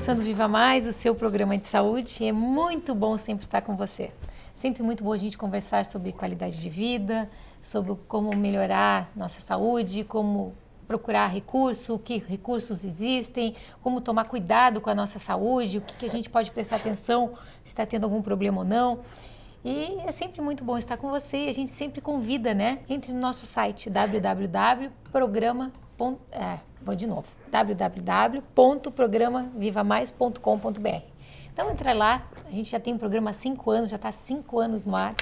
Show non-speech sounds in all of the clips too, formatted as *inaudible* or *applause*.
começando Viva Mais, o seu programa de saúde. É muito bom sempre estar com você. Sempre muito bom a gente conversar sobre qualidade de vida, sobre como melhorar nossa saúde, como procurar recurso, que recursos existem, como tomar cuidado com a nossa saúde, o que, que a gente pode prestar atenção, se está tendo algum problema ou não. E é sempre muito bom estar com você. A gente sempre convida, né? Entre no nosso site www.programa. É, vou de novo www.programavivamais.com.br. Então entra lá, a gente já tem um programa há cinco anos, já está cinco anos no ar.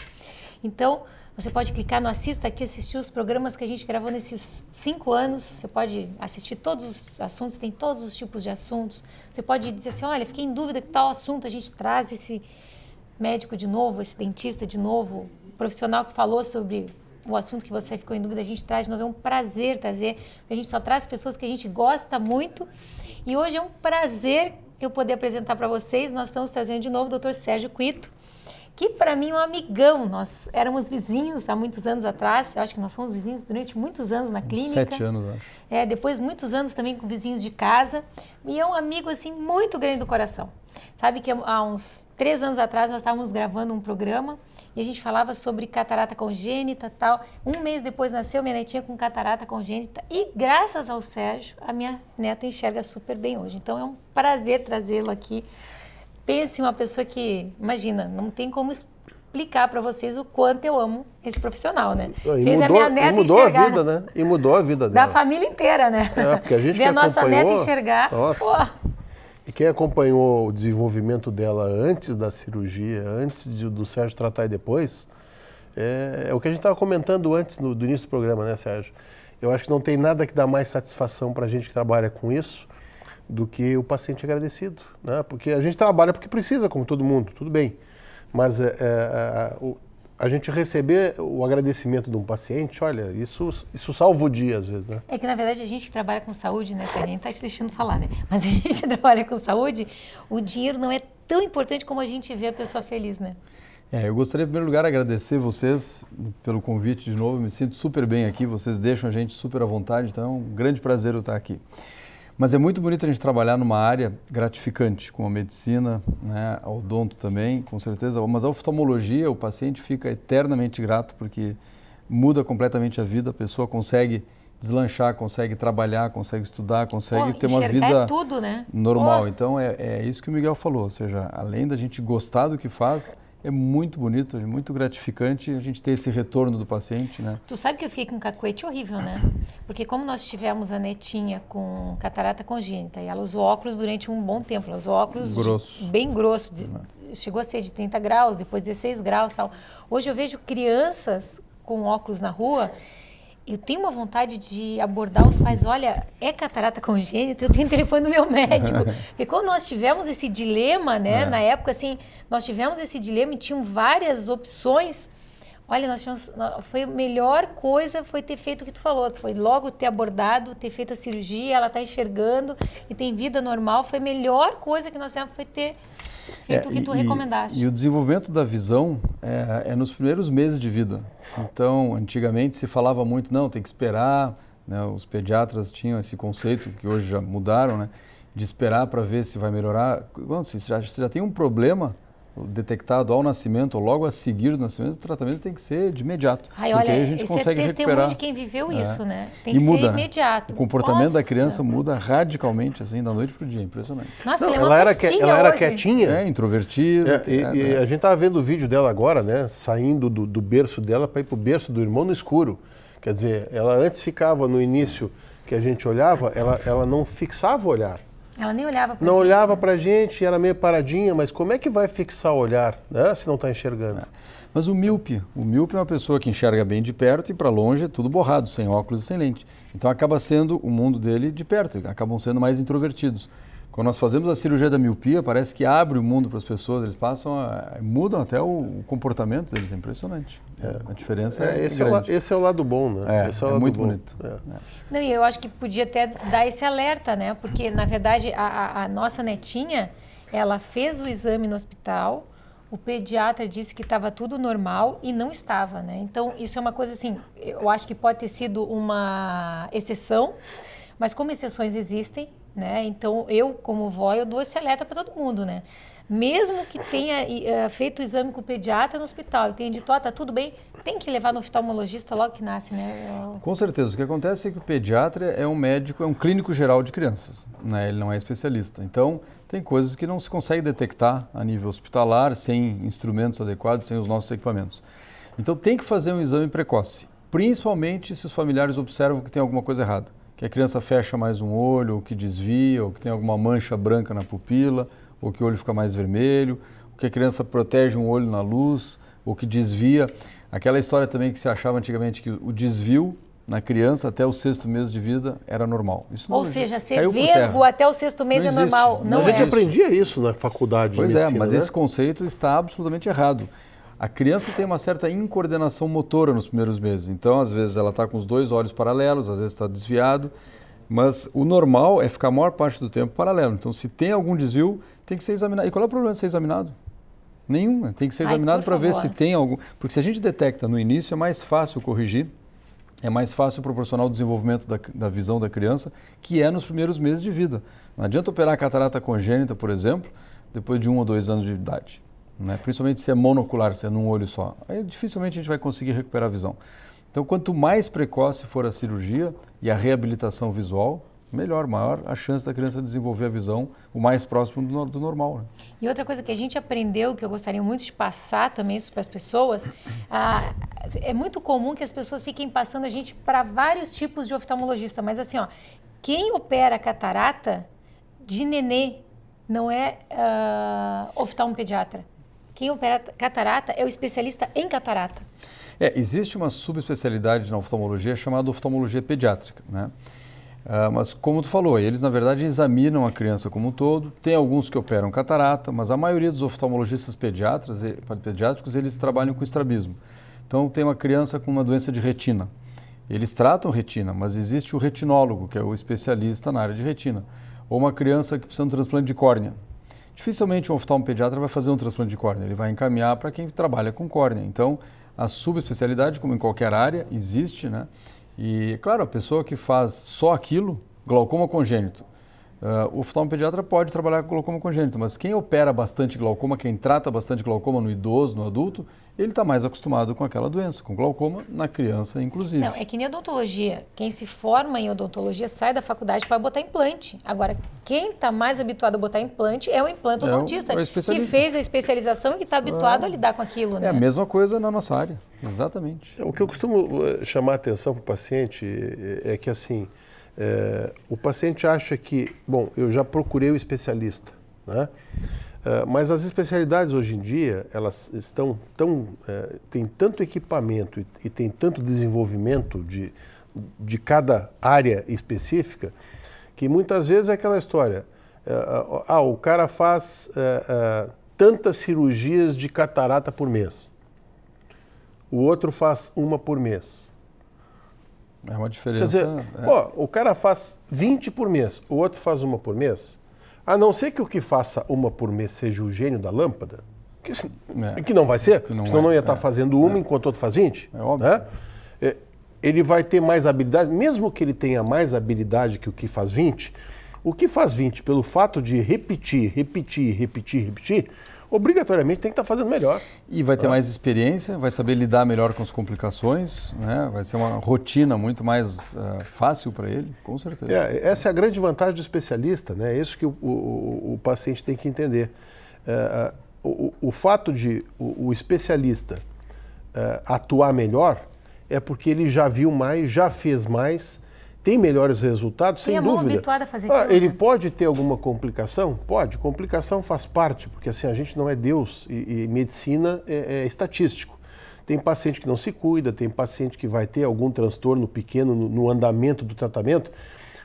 Então você pode clicar no Assista aqui, assistir os programas que a gente gravou nesses cinco anos. Você pode assistir todos os assuntos, tem todos os tipos de assuntos. Você pode dizer assim: olha, fiquei em dúvida que tal assunto, a gente traz esse médico de novo, esse dentista de novo, profissional que falou sobre o assunto que você ficou em dúvida, a gente traz de novo. É um prazer trazer. A gente só traz pessoas que a gente gosta muito. E hoje é um prazer eu poder apresentar para vocês. Nós estamos trazendo de novo o Dr. Sérgio Quito, que para mim é um amigão. Nós éramos vizinhos há muitos anos atrás. Eu acho que nós fomos vizinhos durante muitos anos na clínica. Sete anos, acho. É, depois muitos anos também com vizinhos de casa. E é um amigo assim muito grande do coração. Sabe que há uns três anos atrás nós estávamos gravando um programa e a gente falava sobre catarata congênita tal. Um mês depois nasceu minha netinha com catarata congênita e graças ao Sérgio a minha neta enxerga super bem hoje. Então é um prazer trazê-lo aqui. Pense uma pessoa que, imagina, não tem como explicar para vocês o quanto eu amo esse profissional, né? E Fez mudou, a minha neta mudou enxergar, a vida, né? né? E mudou a vida dela. Da família inteira, né? É, porque a gente Ver a nossa neta enxergar. Nossa. Pô, e quem acompanhou o desenvolvimento dela antes da cirurgia, antes de, do Sérgio tratar e depois, é, é o que a gente estava comentando antes no, do início do programa, né, Sérgio? Eu acho que não tem nada que dá mais satisfação para a gente que trabalha com isso do que o paciente agradecido, né? Porque a gente trabalha porque precisa, como todo mundo, tudo bem. Mas é, é, é o, a gente receber o agradecimento de um paciente, olha, isso, isso salva o dia às vezes, né? É que na verdade a gente que trabalha com saúde, né, Sérgio? está te deixando falar, né? *laughs* Mas a gente *laughs* trabalha com saúde, o dinheiro não é tão importante como a gente vê a pessoa feliz, né? É, eu gostaria, em primeiro lugar, agradecer vocês pelo convite de novo. Me sinto super bem aqui, vocês deixam a gente super à vontade, então é um grande prazer eu estar aqui. Mas é muito bonito a gente trabalhar numa área gratificante, como a medicina, né, a odonto também, com certeza, mas a oftalmologia, o paciente fica eternamente grato porque muda completamente a vida, a pessoa consegue deslanchar, consegue trabalhar, consegue estudar, consegue Pô, ter uma é vida tudo, né? normal. Pô. Então é, é isso que o Miguel falou, ou seja, além da gente gostar do que faz, é muito bonito, é muito gratificante a gente ter esse retorno do paciente, né? Tu sabe que eu fiquei com um cacuete horrível, né? Porque como nós tivemos a netinha com catarata congênita e ela usou óculos durante um bom tempo, ela usou óculos grosso. De, bem grosso, de, chegou a ser de 30 graus, depois 16 graus tal. Hoje eu vejo crianças com óculos na rua eu tenho uma vontade de abordar os pais, olha, é catarata congênita, eu tenho o telefone do meu médico. *laughs* Porque quando nós tivemos esse dilema, né, é. na época, assim, nós tivemos esse dilema e tinham várias opções. Olha, nós tínhamos, foi a melhor coisa foi ter feito o que tu falou, foi logo ter abordado, ter feito a cirurgia, ela está enxergando e tem vida normal, foi a melhor coisa que nós tivemos foi ter feito é, o que tu e, recomendaste. E o desenvolvimento da visão é, é, nos primeiros meses de vida. Então, antigamente se falava muito, não, tem que esperar, né, os pediatras tinham esse conceito, que hoje já mudaram, né, de esperar para ver se vai melhorar. Bom, se já, se já tem um problema, detectado ao nascimento, ou logo a seguir do nascimento, o tratamento tem que ser de imediato. Ai, porque olha, aí a gente é consegue é recuperar. de quem viveu é. isso, né? Tem e que muda, ser né? imediato. O comportamento Nossa. da criança muda radicalmente, assim, da noite para o dia. Impressionante. Nossa, Não, ela, é era, que, ela era hoje. quietinha. É, introvertida. É, e, e, né? a gente estava vendo o vídeo dela agora, né? Saindo do, do berço dela para ir para o berço do irmão no escuro. Quer dizer, ela antes ficava no início que a gente olhava, ela, ela não fixava o olhar. Ela nem olhava para Não gente, olhava né? para a gente, era meio paradinha, mas como é que vai fixar o olhar né, se não está enxergando? É. Mas o míope, o míope é uma pessoa que enxerga bem de perto e para longe é tudo borrado, sem óculos e sem lente. Então acaba sendo o mundo dele de perto, acabam sendo mais introvertidos. Quando nós fazemos a cirurgia da miopia, parece que abre o mundo para as pessoas, eles passam, a, mudam até o, comportamento deles, é impressionante. É. A diferença é, é esse grande. É o, esse é o lado bom, né? É, esse é, o é lado muito bom. bonito. É. É. Não, e eu acho que podia até dar esse alerta, né? Porque, na verdade, a, a nossa netinha, ela fez o exame no hospital, o pediatra disse que estava tudo normal e não estava, né? Então, isso é uma coisa assim, eu acho que pode ter sido uma exceção, mas como exceções existem, né? Então eu como vó eu dou esse alerta para todo mundo, né? Mesmo que tenha uh, feito o exame com o pediatra no hospital ele tenha dito, ó, oh, tá tudo bem, tem que levar no oftalmologista logo que nasce, né? Eu... Com certeza. O que acontece é que o pediatra é um médico, é um clínico geral de crianças, né? Ele não é especialista. Então, tem coisas que não se consegue detectar a nível hospitalar, sem instrumentos adequados, sem os nossos equipamentos. Então, tem que fazer um exame precoce, principalmente se os familiares observam que tem alguma coisa errada que a criança fecha mais um olho, ou que desvia, ou que tem alguma mancha branca na pupila, ou que o olho fica mais vermelho, ou que a criança protege um olho na luz, ou que desvia. Aquela história também que se achava antigamente que o desvio na criança até o sexto mês de vida era normal. Isso Ou seja, ser vesgo até o sexto mês não é normal. Não a gente é. aprendia isso na faculdade pois de Pois é, mas né? esse conceito está absolutamente errado. A criança tem uma certa incoordenação motora nos primeiros meses, então às vezes ela está com os dois olhos paralelos, às vezes está desviado, mas o normal é ficar a maior parte do tempo paralelo. Então se tem algum desvio, tem que ser examinado. E qual é o problema de ser examinado? Nenhum, né? tem que ser examinado para ver se tem algum. Porque se a gente detecta no início, é mais fácil corrigir, é mais fácil proporcionar o desenvolvimento da, da visão da criança, que é nos primeiros meses de vida. Não adianta operar a catarata congênita, por exemplo, depois de um ou dois anos de idade. Né? Principalmente se é monocular, se é num olho só. Aí dificilmente a gente vai conseguir recuperar a visão. Então, quanto mais precoce for a cirurgia e a reabilitação visual, melhor, maior a chance da criança desenvolver a visão o mais próximo do, do normal. Né? E outra coisa que a gente aprendeu, que eu gostaria muito de passar também isso para as pessoas, ah, é muito comum que as pessoas fiquem passando a gente para vários tipos de oftalmologista, mas assim, ó, quem opera catarata de nenê não é uh, ah, oftalmopediatra. Quem opera catarata é o especialista em catarata. É, existe uma subespecialidade na oftalmologia chamada oftalmologia pediátrica, né? Ah, mas como tu falou, eles na verdade examinam a criança como um todo. Tem alguns que operam catarata, mas a maioria dos oftalmologistas pediatras, pediátricos eles trabalham com estrabismo. Então tem uma criança com uma doença de retina. Eles tratam retina, mas existe o retinólogo, que é o especialista na área de retina. Ou uma criança que precisa de um transplante de córnea. Dificilmente um oftalmopediatra vai fazer um transplante de córnea, ele vai encaminhar para quem trabalha com córnea. Então, a subespecialidade, como em qualquer área, existe, né? E, claro, a pessoa que faz só aquilo, glaucoma congênito, Uh, o oftalmopediatra pode trabalhar com glaucoma congênito, mas quem opera bastante glaucoma, quem trata bastante glaucoma no idoso, no adulto, ele está mais acostumado com aquela doença, com glaucoma na criança, inclusive. Não, é que nem odontologia. Quem se forma em odontologia sai da faculdade para botar implante. Agora, quem está mais habituado a botar implante é o implante é odontista, é o, é o que fez a especialização e que está habituado a lidar com aquilo. Né? É a mesma coisa na nossa área, exatamente. É, o que eu costumo eh, chamar a atenção para o paciente eh, é que, assim, é, o paciente acha que, bom, eu já procurei o especialista, né? É, mas as especialidades hoje em dia, elas estão tão, é, tem tanto equipamento e, e tem tanto desenvolvimento de, de cada área específica, que muitas vezes é aquela história, é, é, ah, o cara faz é, tantas cirurgias de catarata por mês, o outro faz uma por mês, é uma diferença. Quer dizer, é. ó, o cara faz 20 por mês, o outro faz uma por mês. A não ser que o que faça uma por mês seja o gênio da lâmpada, que, é. que não vai ser, não senão é. não ia estar tá é. fazendo uma é. enquanto o outro faz 20. É óbvio. Né? É, ele vai ter mais habilidade, mesmo que ele tenha mais habilidade que o que faz 20, o que faz 20, pelo fato de repetir, repetir, repetir, repetir, obrigatoriamente tem que estar tá fazendo melhor. E vai ter tá. mais experiência, vai saber lidar melhor com as complicações, né? vai ser uma rotina muito mais uh, fácil para ele, com certeza. É, essa é a grande vantagem do especialista, né? é isso que o, o, o paciente tem que entender. É, é, o, o, fato de o, especialista é, atuar melhor é porque ele já viu mais, já fez mais tem melhores resultados, sem e é dúvida. habituado a fazer ah, Ele né? pode ter alguma complicação? Pode. Complicação faz parte, porque assim, a gente não é Deus e, e medicina é, é estatístico. Tem paciente que não se cuida, tem paciente que vai ter algum transtorno pequeno no, no andamento do tratamento.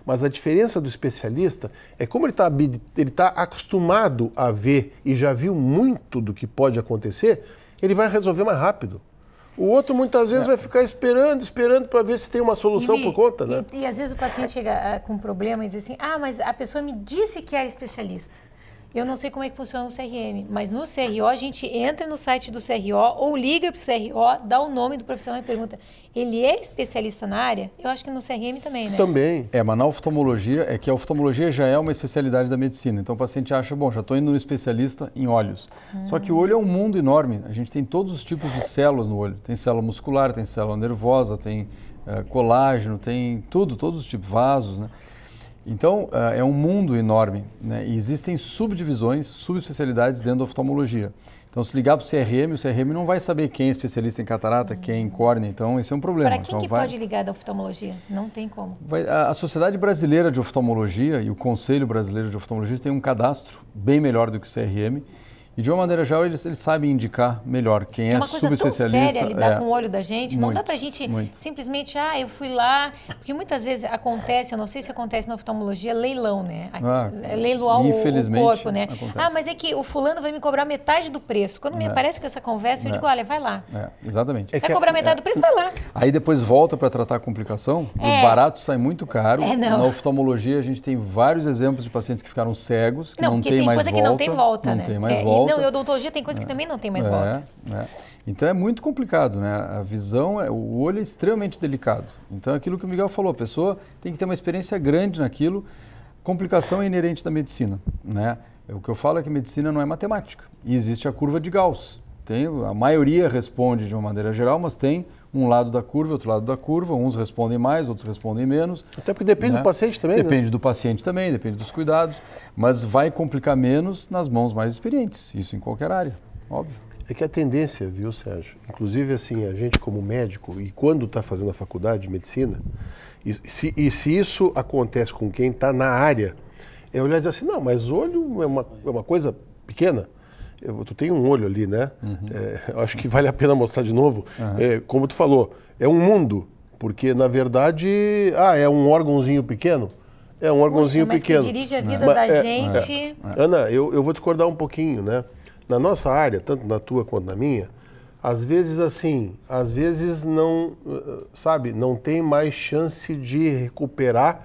Mas a diferença do especialista é como ele está ele tá acostumado a ver e já viu muito do que pode acontecer, ele vai resolver mais rápido. O outro muitas vezes é. vai ficar esperando, esperando para ver se tem uma solução por conta, né? E, e, às vezes o paciente chega uh, com um problema e diz assim: ah, mas a pessoa me disse que era especialista. Eu não sei como é que funciona o CRM, mas no CRO a gente entra no site do CRO ou liga para o CRO, dá o nome do profissional e pergunta: ele é especialista na área? Eu acho que no CRM também, né? Também. É, mas na oftalmologia, é que a oftalmologia já é uma especialidade da medicina. Então o paciente acha: bom, já estou indo no especialista em olhos. Hum. Só que o olho é um mundo enorme. A gente tem todos os tipos de células no olho: tem célula muscular, tem célula nervosa, tem eh, colágeno, tem tudo, todos os tipos, vasos, né? Então, eh, é um mundo enorme. Né? E existem subdivisões, subespecialidades dentro da oftalmologia. Então, se ligar para o CRM, o CRM não vai saber quem é especialista em catarata, quem é em córnea. Então, esse é um problema. Para quem então, que vai... pode ligar da oftalmologia? Não tem como. Vai... A Sociedade Brasileira de Oftalmologia e o Conselho Brasileiro de Oftalmologia têm um cadastro bem melhor do que o CRM. E de uma maneira geral, eles, eles sabem indicar melhor quem é, subespecialista. É uma coisa tão séria lidar é, com o olho da gente. Muito, não dá para a gente muito. simplesmente, ah, eu fui lá. Porque muitas vezes acontece, eu não sei se acontece na oftalmologia, leilão, né? Ah, é, Leiloar o, o corpo, né? Acontece. Ah, mas é que o fulano vai me cobrar metade do preço. Quando me é. aparece com essa conversa, eu é. digo, olha, vai lá. É, exatamente. Vai cobrar metade do preço, vai lá. Aí depois volta para tratar a complicação, o barato sai muito caro. Na oftalmologia, a gente tem vários exemplos de pacientes que ficaram cegos, que não, não tem, tem mais volta. Não tem volta, né? Não tem mais volta volta. Não, e odontologia tem coisa é, que também não tem mais é, volta. É. Então é muito complicado, né? A visão, é, o olho é extremamente delicado. Então aquilo que o Miguel falou, a pessoa tem que ter uma experiência grande naquilo. Complicação é inerente da medicina, né? O que eu falo é que medicina não é matemática. E existe a curva de Gauss. Tem, a maioria responde de uma maneira geral, mas tem um lado da curva, outro lado da curva, uns respondem mais, outros respondem menos. Até porque depende né? do paciente também. Né? Depende né? do paciente também, depende dos cuidados, mas vai complicar menos nas mãos mais experientes, isso em qualquer área, óbvio. É que a tendência, viu, Sérgio? Inclusive, assim, a gente como médico, e quando está fazendo a faculdade de medicina, e se, e se isso acontece com quem está na área, é olhar e dizer assim, não, mas olho é uma, é uma coisa pequena. Eu, tu tem um olho ali, né? Uhum. É, acho que vale a pena mostrar de novo. Uhum. É, como tu falou, é um mundo, porque na verdade, ah, é um órgãozinho pequeno. É um órgãozinho Poxa, mas pequeno. Que dirige a é. vida da é, gente. É. Ana, eu, eu vou discordar um pouquinho, né? Na nossa área, tanto na tua quanto na minha, às vezes assim, às vezes não, eh, sabe, não tem mais chance de recuperar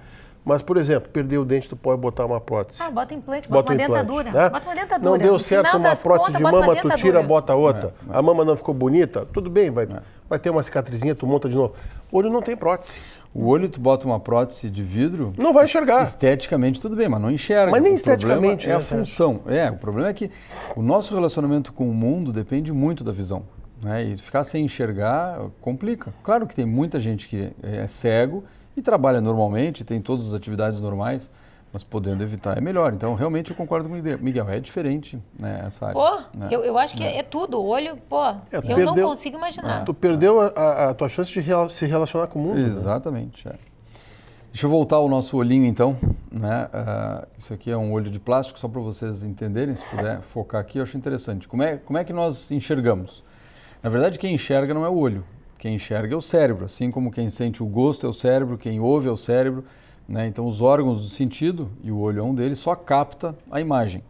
mas, por exemplo, perdeu o dente, tu pode botar uma prótese. Ah, bota implante, bota, bota uma implante, dentadura. Né? Bota uma dentadura. Não deu certo uma prótese contas, de mama, tu tira, bota é, outra. É, é. A mama não ficou bonita, tudo bem, vai, é. vai ter uma cicatrizinha, tu monta de novo. O olho não tem prótese. O olho, tu bota uma prótese de vidro. Não vai enxergar. Esteticamente, tudo bem, mas não enxerga. Mas nem o esteticamente. É a né, função. É, o problema é que o nosso relacionamento com o mundo depende muito da visão. Né? E ficar sem enxergar complica. Claro que tem muita gente que é cego e trabalha normalmente, tem todas as atividades normais, mas podendo evitar é melhor. Então, realmente, eu concordo com o Miguel, é diferente né, essa área. Pô, né? eu, eu acho que é, é tudo. O olho, pô, é, eu perdeu, não consigo imaginar. É, tu perdeu a, a, a, tua chance de real, se relacionar com o mundo. Né? Exatamente, né? Deixa eu voltar ao nosso olhinho, então. Né? Uh, isso aqui é um olho de plástico, só para vocês entenderem, se puder focar aqui, eu acho interessante. Como é, como é que nós enxergamos? Na verdade, quem enxerga não é o olho, quem enxerga é o cérebro, assim como quem sente o gosto é o cérebro, quem ouve é o cérebro. Né? Então, os órgãos do sentido, e o olho é um deles, só capta a imagem.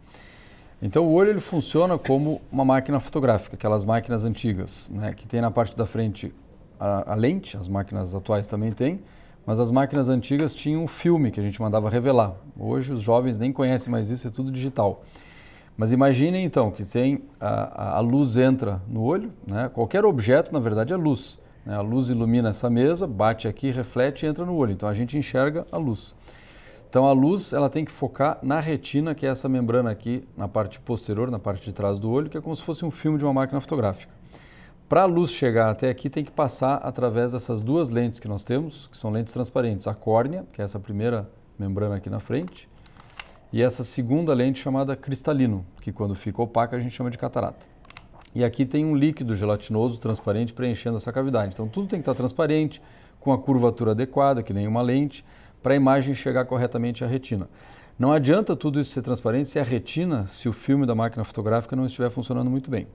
Então, o olho ele funciona como uma máquina fotográfica, aquelas máquinas antigas, né? que tem na parte da frente a, a lente, as máquinas atuais também têm, mas as máquinas antigas tinham um filme que a gente mandava revelar. Hoje os jovens nem conhecem mais isso, é tudo digital. Mas imagine então que tem a, a luz entra no olho, né? qualquer objeto na verdade é luz. Né? A luz ilumina essa mesa, bate aqui, reflete e entra no olho. Então a gente enxerga a luz. Então a luz ela tem que focar na retina, que é essa membrana aqui na parte posterior, na parte de trás do olho, que é como se fosse um filme de uma máquina fotográfica. Para a luz chegar até aqui, tem que passar através dessas duas lentes que nós temos, que são lentes transparentes, a córnea, que é essa primeira membrana aqui na frente, e essa segunda lente chamada cristalino, que quando fica opaca a gente chama de catarata. E aqui tem um líquido gelatinoso transparente preenchendo essa cavidade. Então tudo tem que estar transparente, com a curvatura adequada, que nem uma lente, para a imagem chegar corretamente à retina. Não adianta tudo isso ser transparente se a retina, se o filme da máquina fotográfica não estiver funcionando muito bem.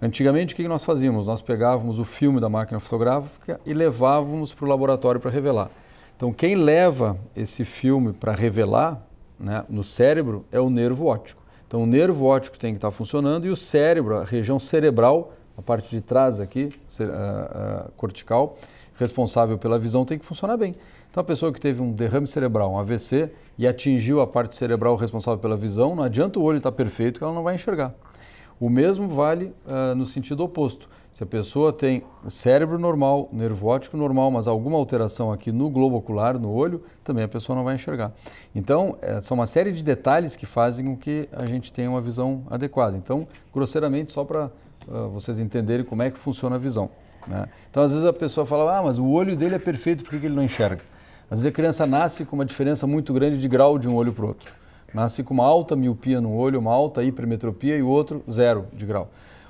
Antigamente, o que nós fazíamos? Nós pegávamos o filme da máquina fotográfica e levávamos para o laboratório para revelar. Então, quem leva esse filme para revelar né, no cérebro é o nervo óptico. Então o nervo óptico tem que estar funcionando e o cérebro, a região cerebral, a parte de trás aqui, cortical, responsável pela visão, tem que funcionar bem. Então a pessoa que teve um derrame cerebral, um AVC, e atingiu a parte cerebral responsável pela visão, não adianta o olho estar perfeito que ela não vai enxergar. O mesmo vale uh, no sentido oposto. Se a pessoa tem o cérebro normal, o nervo óptico normal, mas alguma alteração aqui no globo ocular, no olho, também a pessoa não vai enxergar. Então, é, são uma série de detalhes que fazem com que a gente tenha uma visão adequada. Então, grosseiramente, só para uh, ah, vocês entenderem como é que funciona a visão. Né? Então, às vezes a pessoa fala, ah, mas o olho dele é perfeito, por que, que ele não enxerga? Às vezes a criança nasce com uma diferença muito grande de grau de um olho para o outro. Nasce com uma alta miopia no olho, uma alta hipermetropia e o outro zero de grau.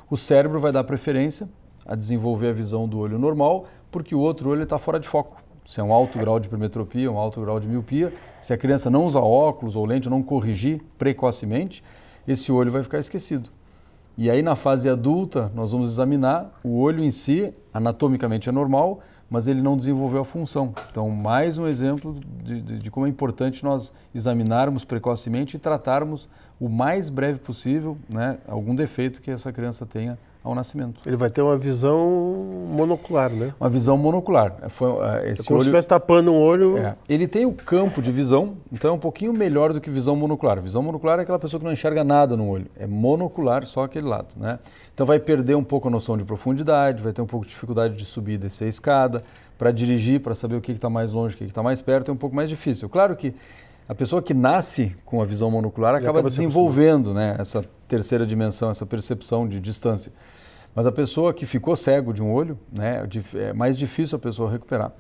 O cérebro vai dar preferência a desenvolver a visão do olho normal, porque o outro olho está fora de foco. Se é um alto grau de hipermetropia, um alto grau de miopia, se a criança não usar óculos ou lente, não corrigir precocemente, esse olho vai ficar esquecido. E aí, na fase adulta, nós vamos examinar o olho em si, anatomicamente é normal, mas ele não desenvolveu a função. Então, mais um exemplo de, de, de como é importante nós examinarmos precocemente e tratarmos o mais breve possível né, algum defeito que essa criança tenha ao nascimento. Ele vai ter uma visão monocular, né? Uma visão monocular. É, foi, é, é como olho... se estivesse tapando um olho. É. Ele tem o campo de visão, então é um pouquinho melhor do que visão monocular. Visão monocular é aquela pessoa que não enxerga nada no olho. É monocular só aquele lado, né? Então vai perder um pouco a noção de profundidade, vai ter um pouco de dificuldade de subir e descer a escada. Para dirigir, para saber o que está mais longe, o que está mais perto, é um pouco mais difícil. Claro que a pessoa que nasce com a visão monocular acaba, acaba desenvolvendo né, essa terceira dimensão, essa percepção de distância. Mas a pessoa que ficou cego de um olho, né, é, é mais difícil a pessoa recuperar.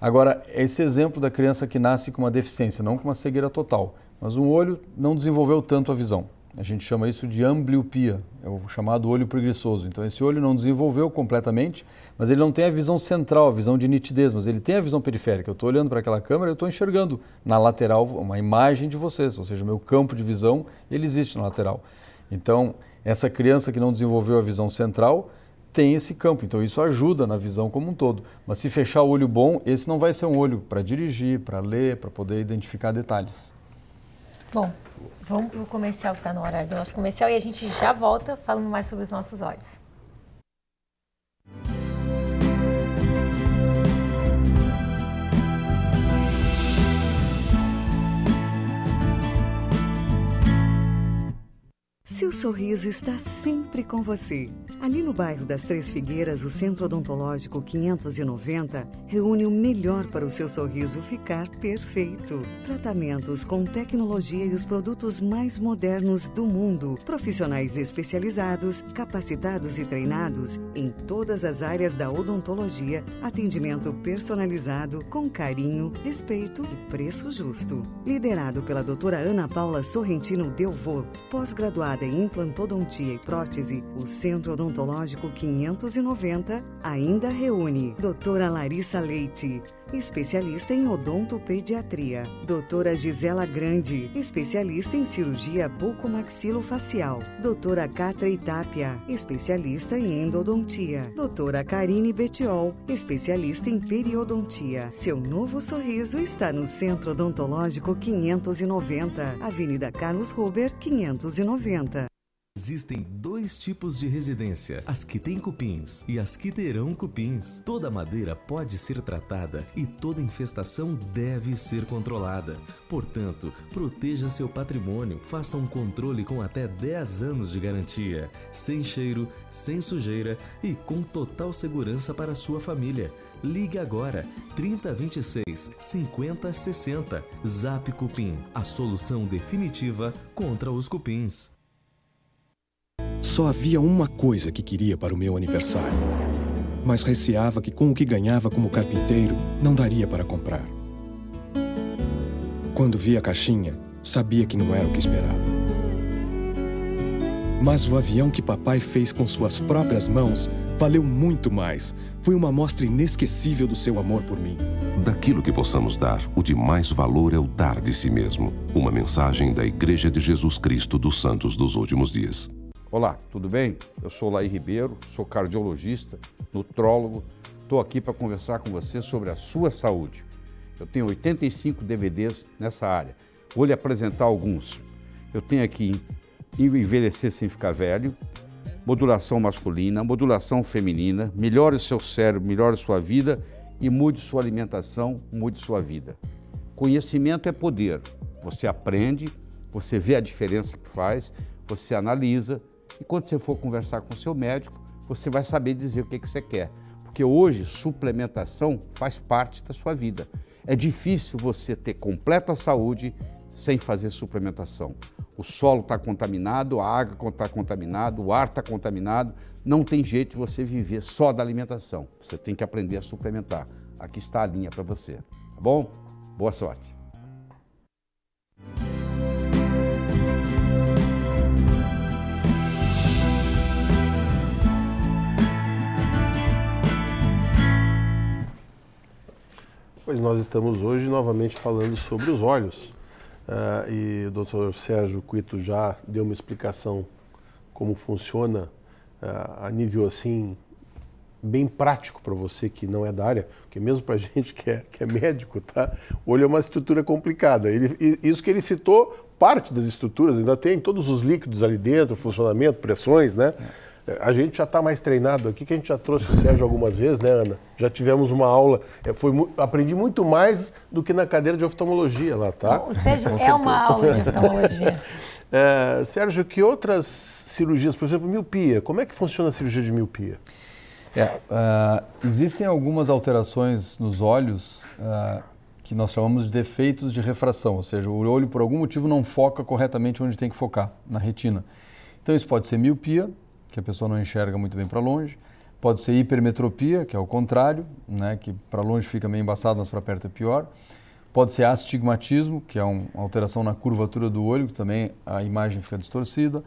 Agora, esse exemplo da criança que nasce com uma deficiência, não com uma cegueira total, mas um olho não desenvolveu tanto a visão. A gente chama isso de ambliopia, é o chamado olho preguiçoso. Então, esse olho não desenvolveu completamente, mas ele não tem a visão central, a visão de nitidez, mas ele tem a visão periférica. Eu estou olhando para aquela câmera e estou enxergando na lateral uma imagem de vocês, ou seja, o meu campo de visão ele existe na lateral. Então, essa criança que não desenvolveu a visão central tem esse campo, então isso ajuda na visão como um todo. Mas se fechar o olho bom, esse não vai ser um olho para dirigir, para ler, para poder identificar detalhes. Bom, vamos para o comercial que está no horário do nosso comercial e a gente já volta falando mais sobre os nossos olhos. Seu sorriso está sempre com você. Ali no bairro das Três Figueiras, o Centro Odontológico 590 reúne o melhor para o seu sorriso ficar perfeito. Tratamentos com tecnologia e os produtos mais modernos do mundo. Profissionais especializados, capacitados e treinados em todas as áreas da odontologia. Atendimento personalizado, com carinho, respeito e preço justo. Liderado pela doutora Ana Paula Sorrentino Delvaux, pós-graduada ortopedia implantodontia e prótese, o Centro Odontológico 590 ainda reúne doutora Larissa Leite, especialista em odontopediatria, doutora Gisela Grande, especialista em cirurgia bucomaxilofacial, doutora Catra Itápia, especialista em endodontia, doutora Karine Betiol, especialista em periodontia. Seu novo sorriso está no Centro Odontológico 590, Avenida Carlos Ruber, 590. Existem dois tipos de residências: as que têm cupins e as que terão cupins. Toda madeira pode ser tratada e toda infestação deve ser controlada. Portanto, proteja seu patrimônio, faça um controle com até 10 anos de garantia, sem cheiro, sem sujeira e com total segurança para sua família. Ligue agora 3026 5060. Zap Cupim, a solução definitiva contra os cupins. Só havia uma coisa que queria para o meu aniversário. Mas receava que, com o que ganhava como carpinteiro, não daria para comprar. Quando vi a caixinha, sabia que não era o que esperava. Mas o avião que papai fez com suas próprias mãos valeu muito mais. Foi uma mostra inesquecível do seu amor por mim. Daquilo que possamos dar, o de mais valor é o dar de si mesmo. Uma mensagem da Igreja de Jesus Cristo dos Santos dos Últimos Dias. Olá, tudo bem? Eu sou Laí Ribeiro, sou cardiologista, nutrólogo. Estou aqui para conversar com você sobre a sua saúde. Eu tenho 85 DVDs nessa área. Vou lhe apresentar alguns. Eu tenho aqui Envelhecer sem ficar velho, modulação masculina, modulação feminina, melhore seu cérebro, melhore sua vida e mude sua alimentação, mude sua vida. Conhecimento é poder. Você aprende, você vê a diferença que faz, você analisa, e quando você for conversar com o seu médico, você vai saber dizer o que, que você quer. Porque hoje, suplementação faz parte da sua vida. É difícil você ter completa saúde sem fazer suplementação. O solo está contaminado, a água está contaminada, o ar está contaminado. Não tem jeito de você viver só da alimentação. Você tem que aprender a suplementar. Aqui está a linha para você. Tá bom? Boa sorte. Pois nós estamos hoje novamente falando sobre os olhos. Uh, e o Dr. Sérgio Cuito já deu uma explicação como funciona uh, a nível assim bem prático para você que não é da área, porque mesmo para *laughs* gente que é, que é médico, tá? O olho é uma estrutura complicada. Ele, isso que ele citou, parte das estruturas ainda tem todos os líquidos ali dentro, funcionamento, pressões, né? É. A gente já está mais treinado aqui, que a gente já trouxe o Sérgio algumas vezes, né, Ana? Já tivemos uma aula. É, foi, aprendi muito mais do que na cadeira de oftalmologia lá, tá? o Sérgio é uma aula de oftalmologia. *laughs* é, Sérgio, que outras cirurgias, por exemplo, miopia, como é que funciona a cirurgia de miopia? É, uh, existem algumas alterações nos olhos uh, que nós chamamos de defeitos de refração, ou seja, o olho por algum motivo não foca corretamente onde tem que focar, na retina. Então isso pode ser miopia, que a pessoa não enxerga muito bem para longe. Pode ser hipermetropia, que é o contrário, né, que para longe fica meio embaçado, mas para perto é pior. Pode ser astigmatismo, que é uma alteração na curvatura do olho, que também a imagem fica distorcida.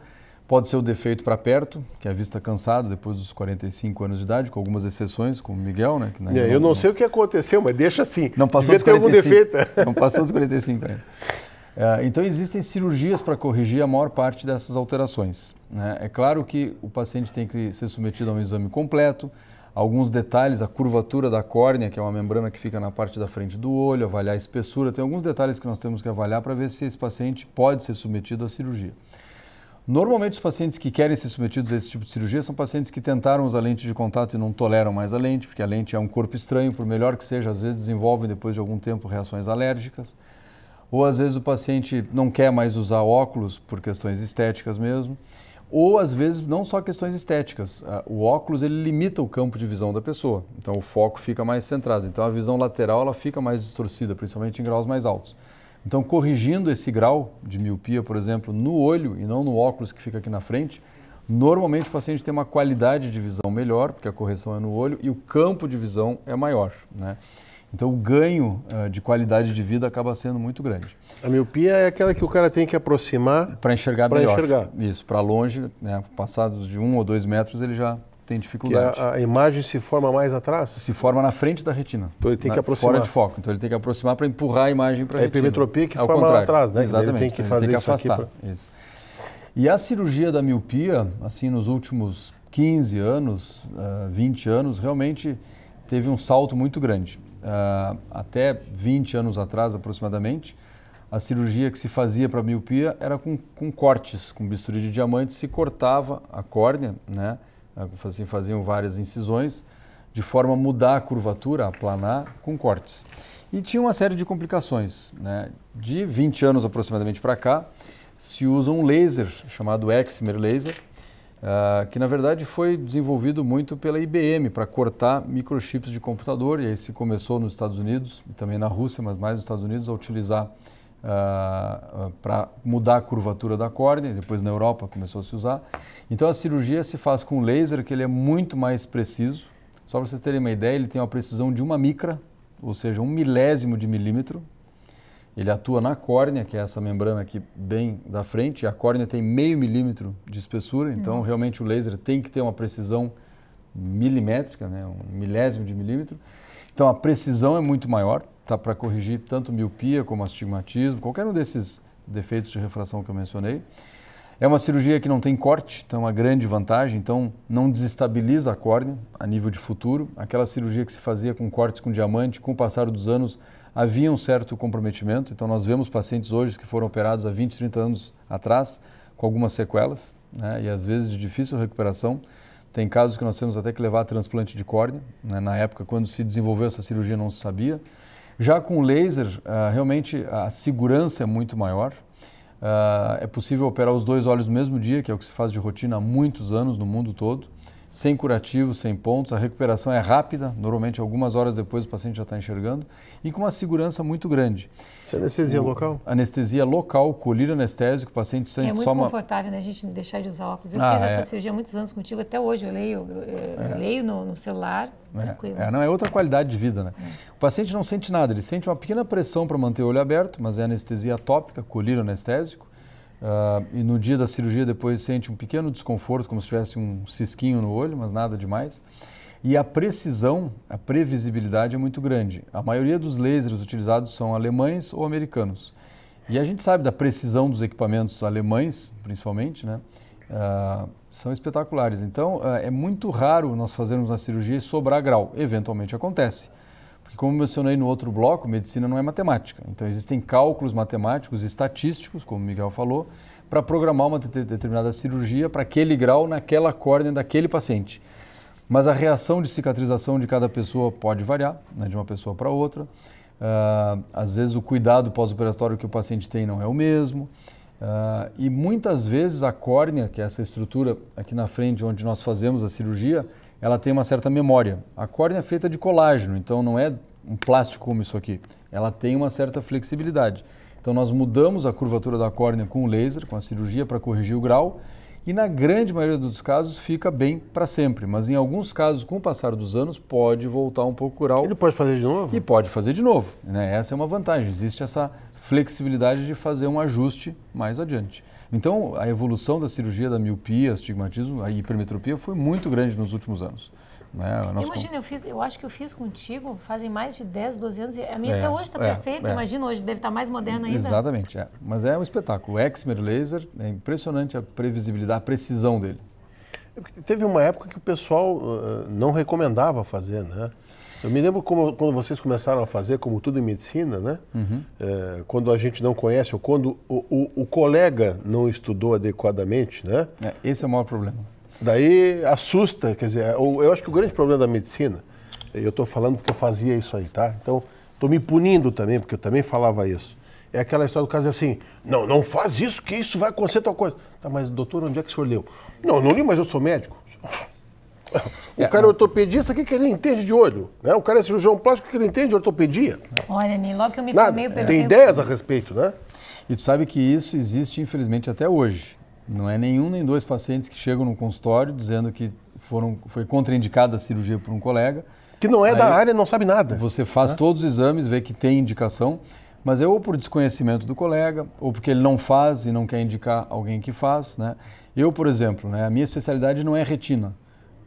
Pode ser o defeito para perto, que é a vista cansada depois dos 45 anos de idade, com algumas exceções, como o Miguel, né? É, eu não, não, sei o que aconteceu, mas deixa assim. Não passou Devia dos 45, ter algum defeito. Não passou dos 45 ainda. *laughs* É, então, existem cirurgias para corrigir a maior parte dessas alterações. Né? É claro que o paciente tem que ser submetido a um exame completo, alguns detalhes, a curvatura da córnea, que é uma membrana que fica na parte da frente do olho, avaliar a espessura, tem alguns detalhes que nós temos que avaliar para ver se esse paciente pode ser submetido à cirurgia. Normalmente, os pacientes que querem ser submetidos a esse tipo de cirurgia são pacientes que tentaram usar lente de contato e não toleram mais a lente, porque a lente é um corpo estranho, por melhor que seja, às vezes desenvolvem depois de algum tempo reações alérgicas ou às vezes o paciente não quer mais usar óculos por questões estéticas mesmo, ou às vezes não só questões estéticas, o óculos ele limita o campo de visão da pessoa, então o foco fica mais centrado, então a visão lateral ela fica mais distorcida, principalmente em graus mais altos. Então corrigindo esse grau de miopia, por exemplo, no olho e não no óculos que fica aqui na frente, normalmente o paciente tem uma qualidade de visão melhor, porque a correção é no olho e o campo de visão é maior, né? Então o ganho uh, de qualidade de vida acaba sendo muito grande. A miopia é aquela que o cara tem que aproximar para enxergar pra melhor. Enxergar. Isso, para longe, né, passados de um ou dois metros, ele já tem dificuldade. A, a, imagem se forma mais atrás? Se forma na frente da retina. Então ele tem na, que aproximar. Fora de foco. Então ele tem que aproximar para empurrar a imagem para a é retina. É hipermetropia que forma lá atrás, né? Exatamente. Ele tem que fazer tem que isso afastar. aqui. Pra... Isso. E a cirurgia da miopia, assim, nos últimos 15 anos, uh, ah, 20 anos, realmente teve um salto muito grande uh, até 20 anos atrás aproximadamente, a cirurgia que se fazia para miopia era com, com cortes, com bisturi de diamante, se cortava a córnea, né? Assim, faziam várias incisões, de forma a mudar a curvatura, aplanar, com cortes. E tinha uma série de complicações. Né? De 20 anos aproximadamente para cá, se usa um laser chamado Excimer Laser, Uh, que na verdade foi desenvolvido muito pela IBM para cortar microchips de computador, e aí se começou nos Estados Unidos e também na Rússia, mas mais nos Estados Unidos, a utilizar uh, ah, ah, para mudar a curvatura da córnea, depois na Europa começou a se usar. Então a cirurgia se faz com laser, que ele é muito mais preciso. Só para vocês terem uma ideia, ele tem uma precisão de uma micra, ou seja, um milésimo de milímetro, ele atua na córnea, que é essa membrana aqui bem da frente. A córnea tem meio milímetro de espessura, então Nossa. realmente o laser tem que ter uma precisão milimétrica, né? um milésimo de milímetro. Então a precisão é muito maior, tá para corrigir tanto miopia como astigmatismo, qualquer um desses defeitos de refração que eu mencionei. É uma cirurgia que não tem corte, então é uma grande vantagem, então não desestabiliza a córnea a nível de futuro. Aquela cirurgia que se fazia com cortes com diamante, com o passar dos anos, havia um certo comprometimento, então nós vemos pacientes hoje que foram operados há 20, 30 anos atrás com algumas sequelas né, e às vezes de difícil recuperação. Tem casos que nós temos até que levar a transplante de córnea. Né, na época, quando se desenvolveu essa cirurgia, não se sabia. Já com o laser, ah, realmente a segurança é muito maior. Ah, é possível operar os dois olhos no mesmo dia, que é o que se faz de rotina há muitos anos no mundo todo sem curativo, sem pontos. A recuperação é rápida, normalmente algumas horas depois o paciente já está enxergando e com uma segurança muito grande. Isso é anestesia o, local? Anestesia local, colírio anestésico, o paciente sente só É muito soma... confortável, né, a gente deixar de usar óculos. Eu ah, fiz é. essa cirurgia há muitos anos contigo, até hoje eu leio, eu, eu é. leio no, no celular, é, tranquilo. É, não, é outra qualidade de vida, né? É. O paciente não sente nada, ele sente uma pequena pressão para manter o olho aberto, mas é anestesia tópica, colírio anestésico Uh, e no dia da cirurgia depois sente um pequeno desconforto, como se tivesse um cisquinho no olho, mas nada demais. E a precisão, a previsibilidade é muito grande. A maioria dos lasers utilizados são alemães ou americanos. E a gente sabe da precisão dos equipamentos alemães, principalmente, né? Uh, são espetaculares. Então, uh, é muito raro nós fazermos a cirurgia e sobrar grau. Eventualmente acontece como mencionei no outro bloco, medicina não é matemática. Então, existem cálculos matemáticos e estatísticos, como o Miguel falou, para programar uma determinada cirurgia para aquele grau, naquela córnea daquele paciente. Mas a reação de cicatrização de cada pessoa pode variar, né, de uma pessoa para outra. Uh, às vezes, o cuidado pós-operatório que o paciente tem não é o mesmo. Uh, e muitas vezes a córnea, que é essa estrutura aqui na frente onde nós fazemos a cirurgia, ela tem uma certa memória. A córnea é feita de colágeno, então não é um plástico como isso aqui. Ela tem uma certa flexibilidade. Então nós mudamos a curvatura da córnea com o laser, com a cirurgia para corrigir o grau, e na grande maioria dos casos fica bem para sempre, mas em alguns casos, com o passar dos anos, pode voltar um pouco o grau. Ele pode fazer de novo? E pode fazer de novo. Né? Essa é uma vantagem, existe essa flexibilidade de fazer um ajuste mais adiante. Então, a evolução da cirurgia da miopia, astigmatismo, a hipermetropia foi muito grande nos últimos anos. Né? Imagina, eu, fiz, eu acho que eu fiz contigo fazem mais de 10, 12 anos. A minha é, até hoje está é, perfeita. É. Imagina, hoje deve estar tá mais moderna ainda. Exatamente, é. mas é um espetáculo. O Exmer Laser, é impressionante a previsibilidade, a precisão dele. Teve uma época que o pessoal uh, não recomendava fazer, né? Eu me lembro como, quando vocês começaram a fazer, como tudo em medicina, né? Uhum. É, quando a gente não conhece ou quando o, o, o colega não estudou adequadamente, né? É, esse é o maior problema. Daí assusta, quer dizer, eu acho que o grande problema da medicina, eu estou falando porque eu fazia isso aí, tá? Então, estou me punindo também, porque eu também falava isso. É aquela história do caso assim, não, não faz isso, que isso vai acontecer tal coisa. Tá, mas doutor, onde é que o senhor leu? Não, não li, mas eu sou médico. O é, cara é ortopedista, o que, que ele entende de olho? Né? O cara é cirurgião plástico, o que ele entende de ortopedia? Olha, nem logo que eu me Nada. formei... Tem ideias a respeito, né? E tu sabe que isso existe, infelizmente, até hoje. Não é nenhum nem dois pacientes que chegam no consultório dizendo que foram, foi contraindicada a cirurgia por um colega. Que não é Aí da área, não sabe nada. Você faz né? todos os exames, vê que tem indicação, mas é ou por desconhecimento do colega, ou porque ele não faz e não quer indicar alguém que faz. Né? Eu, por exemplo, né, a minha especialidade não é retina.